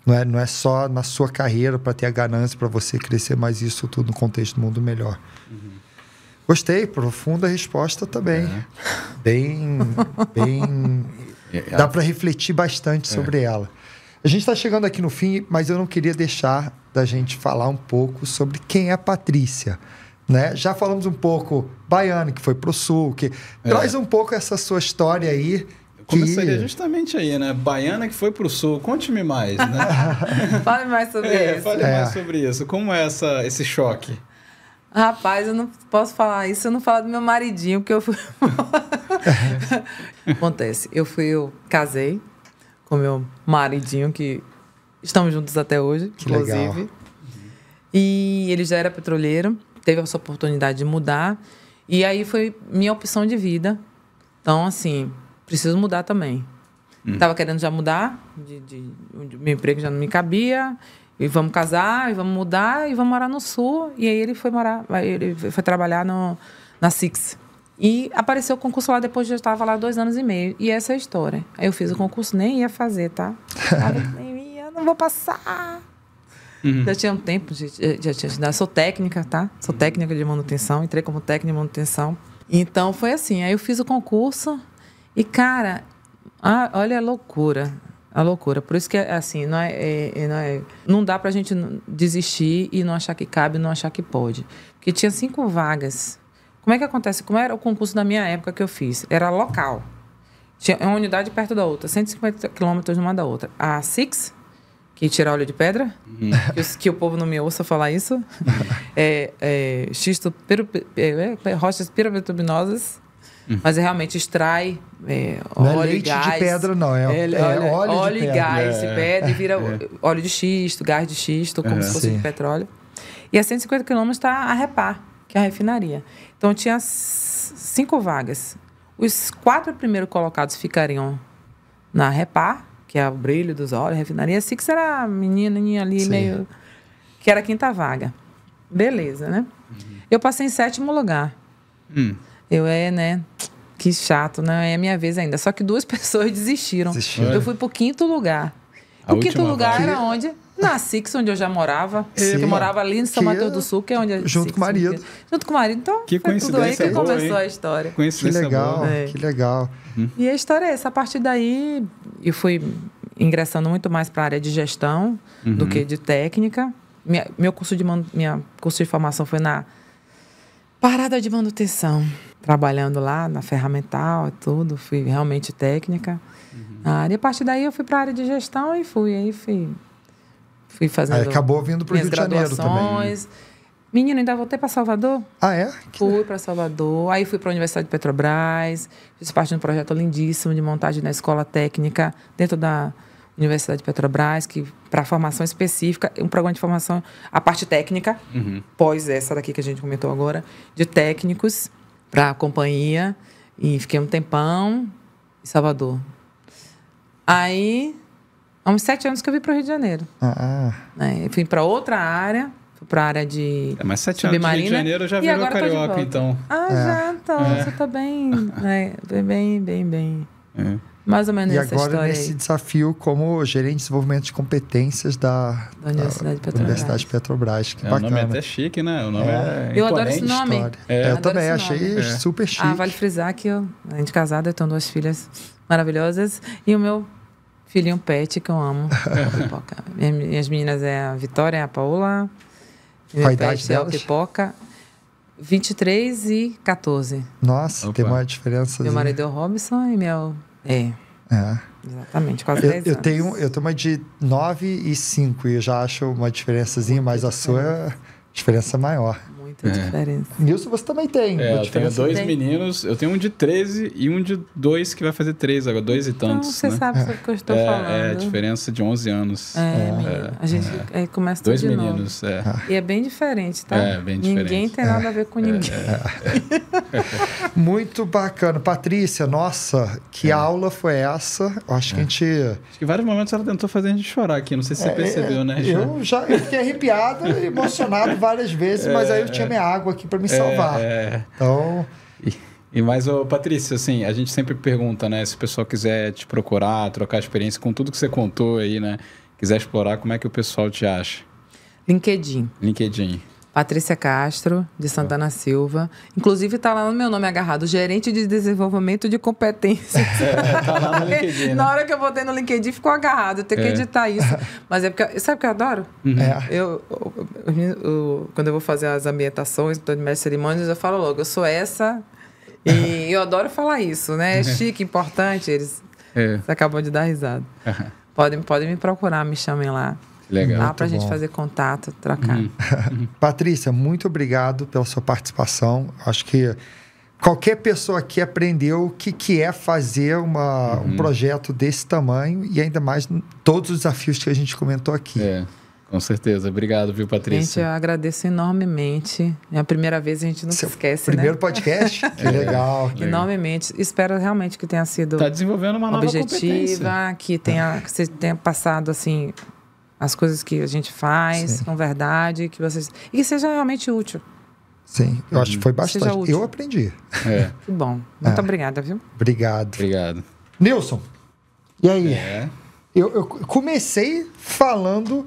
Não é, não é só na sua carreira para ter a ganância para você crescer, mas isso tudo no contexto do mundo melhor. Uhum. Gostei, profunda resposta também. É. Bem, bem. É, é. Dá para refletir bastante é. sobre ela. A gente está chegando aqui no fim, mas eu não queria deixar da gente falar um pouco sobre quem é a Patrícia. Né? Já falamos um pouco baiano, que foi para o sul, que é. traz um pouco essa sua história aí. Eu começaria justamente aí, né? Baiana que foi para o sul. Conte-me mais, né? fale mais sobre é, isso. Fale é. mais sobre isso. Como é essa, esse choque? Rapaz, eu não posso falar isso, eu não falo do meu maridinho, porque eu fui. Acontece. Eu fui, eu casei com meu maridinho, que estamos juntos até hoje, que inclusive. Legal. E ele já era petroleiro teve essa oportunidade de mudar. E aí foi minha opção de vida. Então, assim, preciso mudar também. Hum. Tava querendo já mudar, de, de, de, meu emprego já não me cabia. E vamos casar, e vamos mudar, e vamos morar no sul. E aí ele foi morar, ele foi trabalhar no, na Six. E apareceu o concurso lá depois de eu estava lá dois anos e meio. E essa é a história. Aí eu fiz o concurso, nem ia fazer, tá? nem ia, não vou passar. Uhum. Já tinha um tempo de, de, atividade. Sou técnica, tá? Sou uhum. técnica de manutenção, entrei como técnica de manutenção. Então foi assim. Aí eu fiz o concurso e, cara, a, olha a loucura. A loucura. Por isso que, assim, não, é, é, é não, é, não dá pra gente desistir e não achar que cabe, não achar que pode. Porque tinha cinco vagas. Como é que acontece? Como era o concurso da minha época que eu fiz? Era local. Tinha uma unidade perto da outra, 150 quilômetros de uma da outra. A Six que tirar óleo de pedra, uhum. que, que, o povo não me ouça falar isso, é, é, xisto, peru, é, é, é, rochas pirabitubinosas, uhum. mas é realmente extrai é, óleo não é leite gás. de pedra não, é, é, é óleo, óleo e gás de pedra e vira óleo de xisto, gás de xisto, como se fosse de petróleo. E a 150 quilômetros está a Repar, que é a refinaria. Então tinha cinco vagas. Os quatro primeiros colocados ficariam na Repar, que é o brilho dos olhos, refinaria. Six era a menininha ali, Sim. meio. que era a quinta vaga. Beleza, né? Uhum. Eu passei em sétimo lugar. Hum. Eu é, né? Que chato, né? É a minha vez ainda. Só que duas pessoas desistiram. Desistiram. Eu fui pro quinto lugar. A o quinto lugar vaga. era onde? Na Six, onde eu já morava. Sim. Eu morava ali em São que Mateus do Sul, que é onde... Junto Six, com o marido. Junto com o marido. Então, que foi tudo aí que boa, começou hein? a história. que legal, É. que legal. Hum. E a história é essa. A partir daí, eu fui ingressando muito mais para a área de gestão uhum. do que de técnica. Minha, meu curso de, minha curso de formação foi na parada de manutenção. Trabalhando lá na ferramental e tudo. Fui realmente técnica. Uhum. Ah, e a partir daí, eu fui para a área de gestão e fui. Aí fui Fui fazendo. Aí é, acabou vindo para o Rio de Janeiro também. Né? Menino, ainda voltei para Salvador. Ah, é? Que fui para Salvador, aí fui para a Universidade de Petrobras, fiz parte de um projeto lindíssimo de montagem na escola técnica dentro da Universidade de Petrobras, que para formação específica, um programa de formação, a parte técnica, uhum. pós essa daqui que a gente comentou agora, de técnicos para a companhia. E fiquei um tempão em Salvador. Aí Há uns sete anos que eu vim para o Rio de Janeiro. Ah. ah. É, fui para outra área, fui para a área de. É, mas sete anos Rio de Janeiro já virou carioca, então. Ah, é. já, então. É. Você tá bem. É, bem, bem, bem. É. Mais ou menos e essa agora história. nesse aí. desafio como gerente de desenvolvimento de competências da, da Universidade, da, Petrobras. Universidade Petrobras. Que é, bacana. O nome é até chique, né? O nome é, é Eu adoro esse nome. É, eu, também, achei super chique. Ah, vale frisar que eu, a gente casada, eu tenho duas filhas maravilhosas. E o meu filhinho pet que eu amo. É pipoca. Minhas meninas é a Vitória, é a Paola. Meu a idade é delas? é a pipoca. 23 e 14. Nossa, Opa. tem uma diferença. Meu marido é o Robson e meu. É. É. Exatamente, quase eu, 10 anos. Eu tenho, eu tenho uma de 9 e 5 e eu já acho uma diferençazinha, mas a sua é a diferença maior muita é. diferença. Nilson, você também tem. É, eu tenho dois tem. meninos, eu tenho um de 13 e um de 2 que vai fazer três agora, dois e então, tantos. Então, você né? sabe sobre o que eu estou é, é falando. É, a diferença de 11 anos. É, é a é. gente começa dois tudo Dois meninos, novo. é. E é bem diferente, tá? É, bem diferente. Ninguém tem nada a ver com ninguém. Muito bacana. Patrícia, nossa, que aula foi essa? Acho que a gente... Acho que em vários momentos ela tentou fazer a gente chorar aqui, não sei se você percebeu, né? Eu já eu fiquei arrepiado e emocionado várias vezes, mas aí eu tinha a minha água aqui para me salvar. É, é. Então. E, e mais, Patrícia, assim, a gente sempre pergunta, né? Se o pessoal quiser te procurar, trocar experiência com tudo que você contou aí, né? Quiser explorar, como é que o pessoal te acha? LinkedIn. LinkedIn. Patrícia Castro, de Santana Silva. Inclusive, está lá no meu nome agarrado, gerente de desenvolvimento de competências. É, tá lá no LinkedIn. Né? Na hora que eu botei no LinkedIn, ficou agarrado. Eu tenho é. que editar isso. Mas é porque. Sabe o que eu adoro? Uhum. É. Eu, eu, eu, eu, quando eu vou fazer as ambientações, estou de mestre cerimônias, eu falo logo, eu sou essa. E eu adoro falar isso, né? É chique, importante. Eles, é. de dar risada. Podem, podem me procurar, me chamem lá. Legal. Dá para a gente fazer contato, trocar. Uhum. Patrícia, muito obrigado pela sua participação. Acho que qualquer pessoa que aprendeu o que, que é fazer uma, uhum. um projeto desse tamanho e ainda mais todos os desafios que a gente comentou aqui. É. Com certeza. Obrigado, viu, Patrícia? Gente, eu agradeço enormemente. É a primeira vez, a gente não Seu esquece, né? primeiro né? podcast? que é, legal. Enormemente. Espero realmente que tenha sido... Tá desenvolvendo uma nova objetiva, que tenha, que você tenha passado, assim, as coisas que a gente faz Sim. com verdade, que vocês e que seja realmente útil. Sim, eu acho que foi uhum. bastante. Eu aprendi. É. Que bom. Muito é. obrigada, viu? Obrigado. Obrigado. Nilson, e aí? É. Eu, eu comecei falando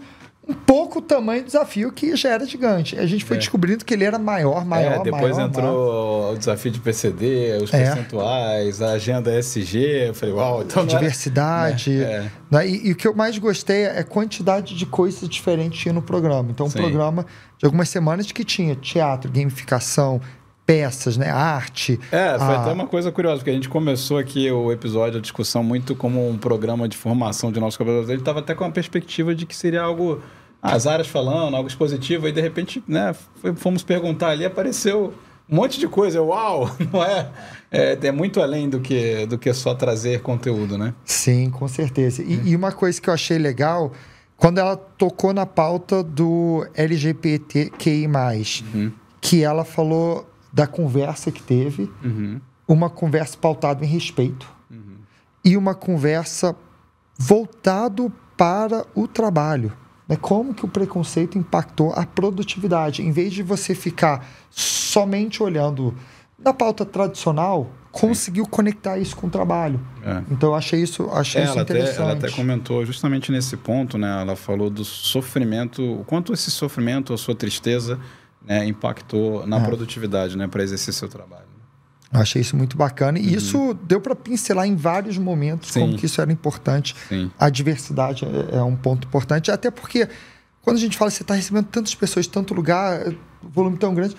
um pouco o tamanho do desafio que já era gigante. A gente foi é. descobrindo que ele era maior, é, maior, é, depois maior, entrou maior. o desafio de PCD, os é. percentuais, a agenda SG, eu falei, uau, então é- diversidade. É. é. Né? E, e, o que eu mais gostei é a quantidade de coisas diferentes no programa. Então, um programa de algumas semanas que tinha teatro, gamificação, peças, né? arte. É, foi a... Ah, até uma coisa curiosa, porque a gente começou aqui o episódio, a discussão, muito como um programa de formação de nossos colaboradores. Ele estava até com a perspectiva de que seria algo. Ah, as áreas falando, algo expositivo, e de repente, né, fomos perguntar ali, apareceu um monte de coisa. Uau! Não é? É, é muito além do que, do que só trazer conteúdo, né? Sim, com certeza. E, hum. e uma coisa que eu achei legal quando ela tocou na pauta do LGBTQI+, uhum. que ela falou da conversa que teve, uhum. uma conversa pautada em respeito uhum. e uma conversa voltado para o trabalho. Né, como que o preconceito impactou a produtividade? Em vez de você ficar somente olhando na pauta tradicional, conseguiu Sim. conectar isso com o trabalho. É. Então eu achei isso, achei isso interessante. Até, ela até comentou justamente nesse ponto, né? Ela falou do sofrimento, o quanto esse sofrimento, a sua tristeza né, impactou na é. produtividade, né, para exercer seu trabalho. achei isso muito bacana. E uhum. isso deu para pincelar em vários momentos Sim. como que isso era importante. Sim. A diversidade é, é um ponto importante, até porque quando a gente fala que você está recebendo tantas pessoas de tanto lugar, volume tão grande,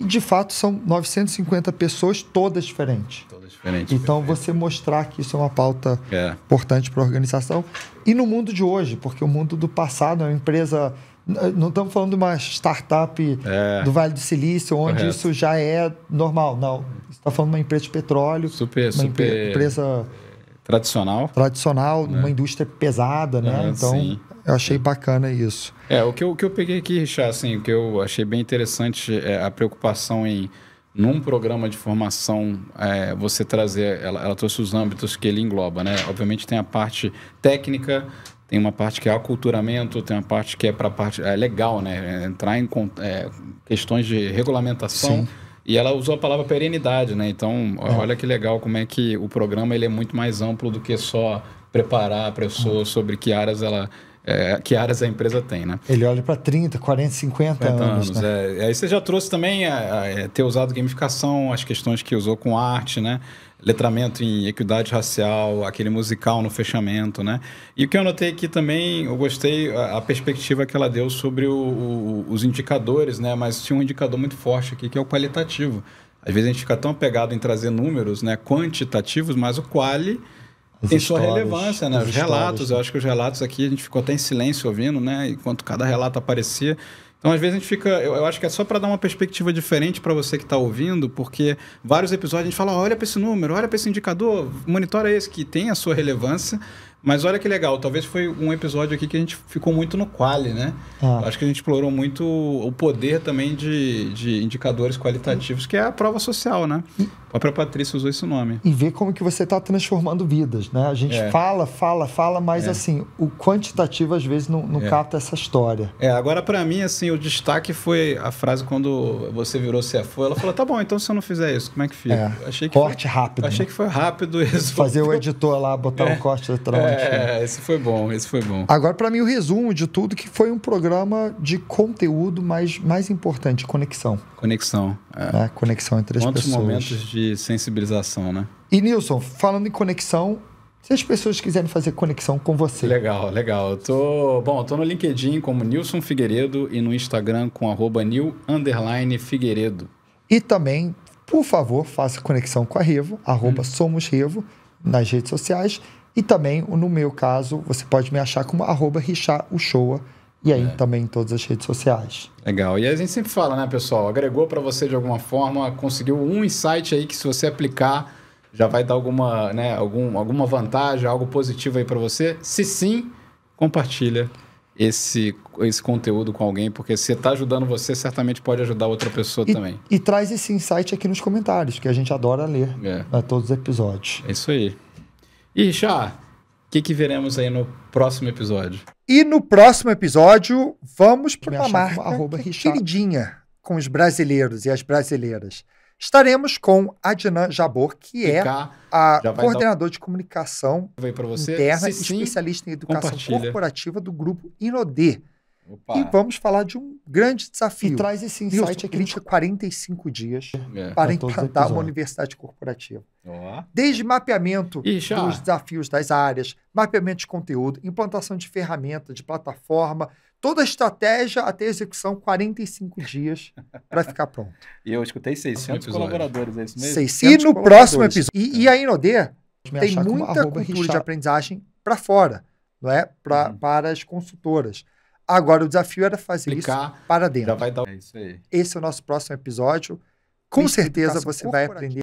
e de fato são 950 pessoas, todas diferentes. Todas diferentes. Então você mostrar que isso é uma pauta é. importante para a organização. E no mundo de hoje, porque o mundo do passado é uma empresa não estamos falando de uma startup é. do Vale do Silício, onde Correto. isso já é normal, não. está falando de uma empresa de petróleo, super, uma super empresa tradicional, tradicional, né? uma indústria pesada, né? É, então, sim. eu achei bacana isso. É o que eu, que eu peguei aqui, Richard, assim, o que eu achei bem interessante é a preocupação em num programa de formação é, você trazer, ela, ela trouxe os âmbitos que ele engloba, né? Obviamente tem a parte técnica, tem uma parte que é aculturamento, tem uma parte que é para parte é legal, né? É entrar em é, questões de regulamentação. Sim. E ela usou a palavra perenidade, né? Então, é. olha que legal como é que o programa ele é muito mais amplo do que só preparar a pessoa é. sobre que áreas ela é, que áreas a empresa tem, né? Ele olha para 30, 40, 50, 50 anos. anos né? é. Aí você já trouxe também a, é, a, é, ter usado gamificação, as questões que usou com arte, né? Letramento em equidade racial, aquele musical no fechamento, né? E o que eu notei aqui também, eu gostei a, a perspectiva que ela deu sobre o, o, os indicadores, né? Mas tinha um indicador muito forte aqui, que é o qualitativo. Às vezes a gente fica tão apegado em trazer números né, quantitativos, mas o quali tem sua relevância, né? Os relatos, né? eu acho que os relatos aqui, a gente ficou até em silêncio ouvindo, né? Enquanto cada relato aparecia. Então, às vezes, a gente fica. Eu, eu acho que é só para dar uma perspectiva diferente para você que está ouvindo, porque vários episódios a gente fala: olha para esse número, olha para esse indicador, monitora esse, que tem a sua relevância. Mas olha que legal, talvez foi um episódio aqui que a gente ficou muito no quali, né? É. Acho que a gente explorou muito o poder também de, de indicadores qualitativos, que é a prova social, né? a própria Patrícia usou esse nome. E ver como que você está transformando vidas, né? A gente é. fala, fala, fala, mas é. assim, o quantitativo às vezes não, não é. capta essa história. É, agora para mim, assim, o destaque foi a frase quando você virou CFO, ela falou, tá bom, então se eu não fizer isso, como é que fica? É. Achei que corte foi, rápido. Achei né? que foi rápido. isso. Fazer o editor lá, botar um é. corte atrás. É, esse foi bom, esse foi bom. Agora, para mim, o resumo de tudo que foi um programa de conteúdo, mas mais importante, conexão. Conexão. É. É, conexão entre as pessoas. Quantos momentos de sensibilização, né? E, Nilson, falando em conexão, se as pessoas quiserem fazer conexão com você. Legal, legal. Eu tô, bom, eu tô no LinkedIn como Nilson Figueiredo e no Instagram com arroba Figueiredo. E também, por favor, faça conexão com a Revo, arroba hum. Somos Revo, nas redes sociais. E também, no meu caso, você pode me achar como arroba richauchoa. E aí é. também em todas as redes sociais. Legal. E a gente sempre fala, né, pessoal? Agregou para você de alguma forma, conseguiu um insight aí que se você aplicar já vai dar alguma, né, algum, alguma vantagem, algo positivo aí para você? Se sim, compartilha esse, esse conteúdo com alguém, porque se está ajudando você, certamente pode ajudar outra pessoa e, também. E traz esse insight aqui nos comentários, que a gente adora ler é. a né, todos os episódios. É isso aí. E, Chá, o que, que veremos aí no próximo episódio? E no próximo episódio, vamos para uma marca arroba, que é queridinha com os brasileiros e as brasileiras. Estaremos com Adnan Jabor, que é a coordenadora dar... de comunicação interna e especialista em educação corporativa do grupo Inodê. Opa. E vamos falar de um grande desafio. E traz esse insight Wilson, aqui. 20 45 dias é. para implantar uma universidade corporativa. Desde mapeamento Ixi, dos desafios das áreas, mapeamento de conteúdo, implantação de ferramenta, de plataforma, toda a estratégia até a execução, 45 dias para ficar pronto. e eu escutei 600 episódios. colaboradores, é isso mesmo? 600 e no próximo episódio. E, e a Inodê tem muita cultura Richard. de aprendizagem para fora, não é? Pra, hum. Para as consultoras. Agora o desafio era fazer isso para dentro. Já vai dar... É isso aí. Esse é o nosso próximo episódio. Com certeza você vai aprender.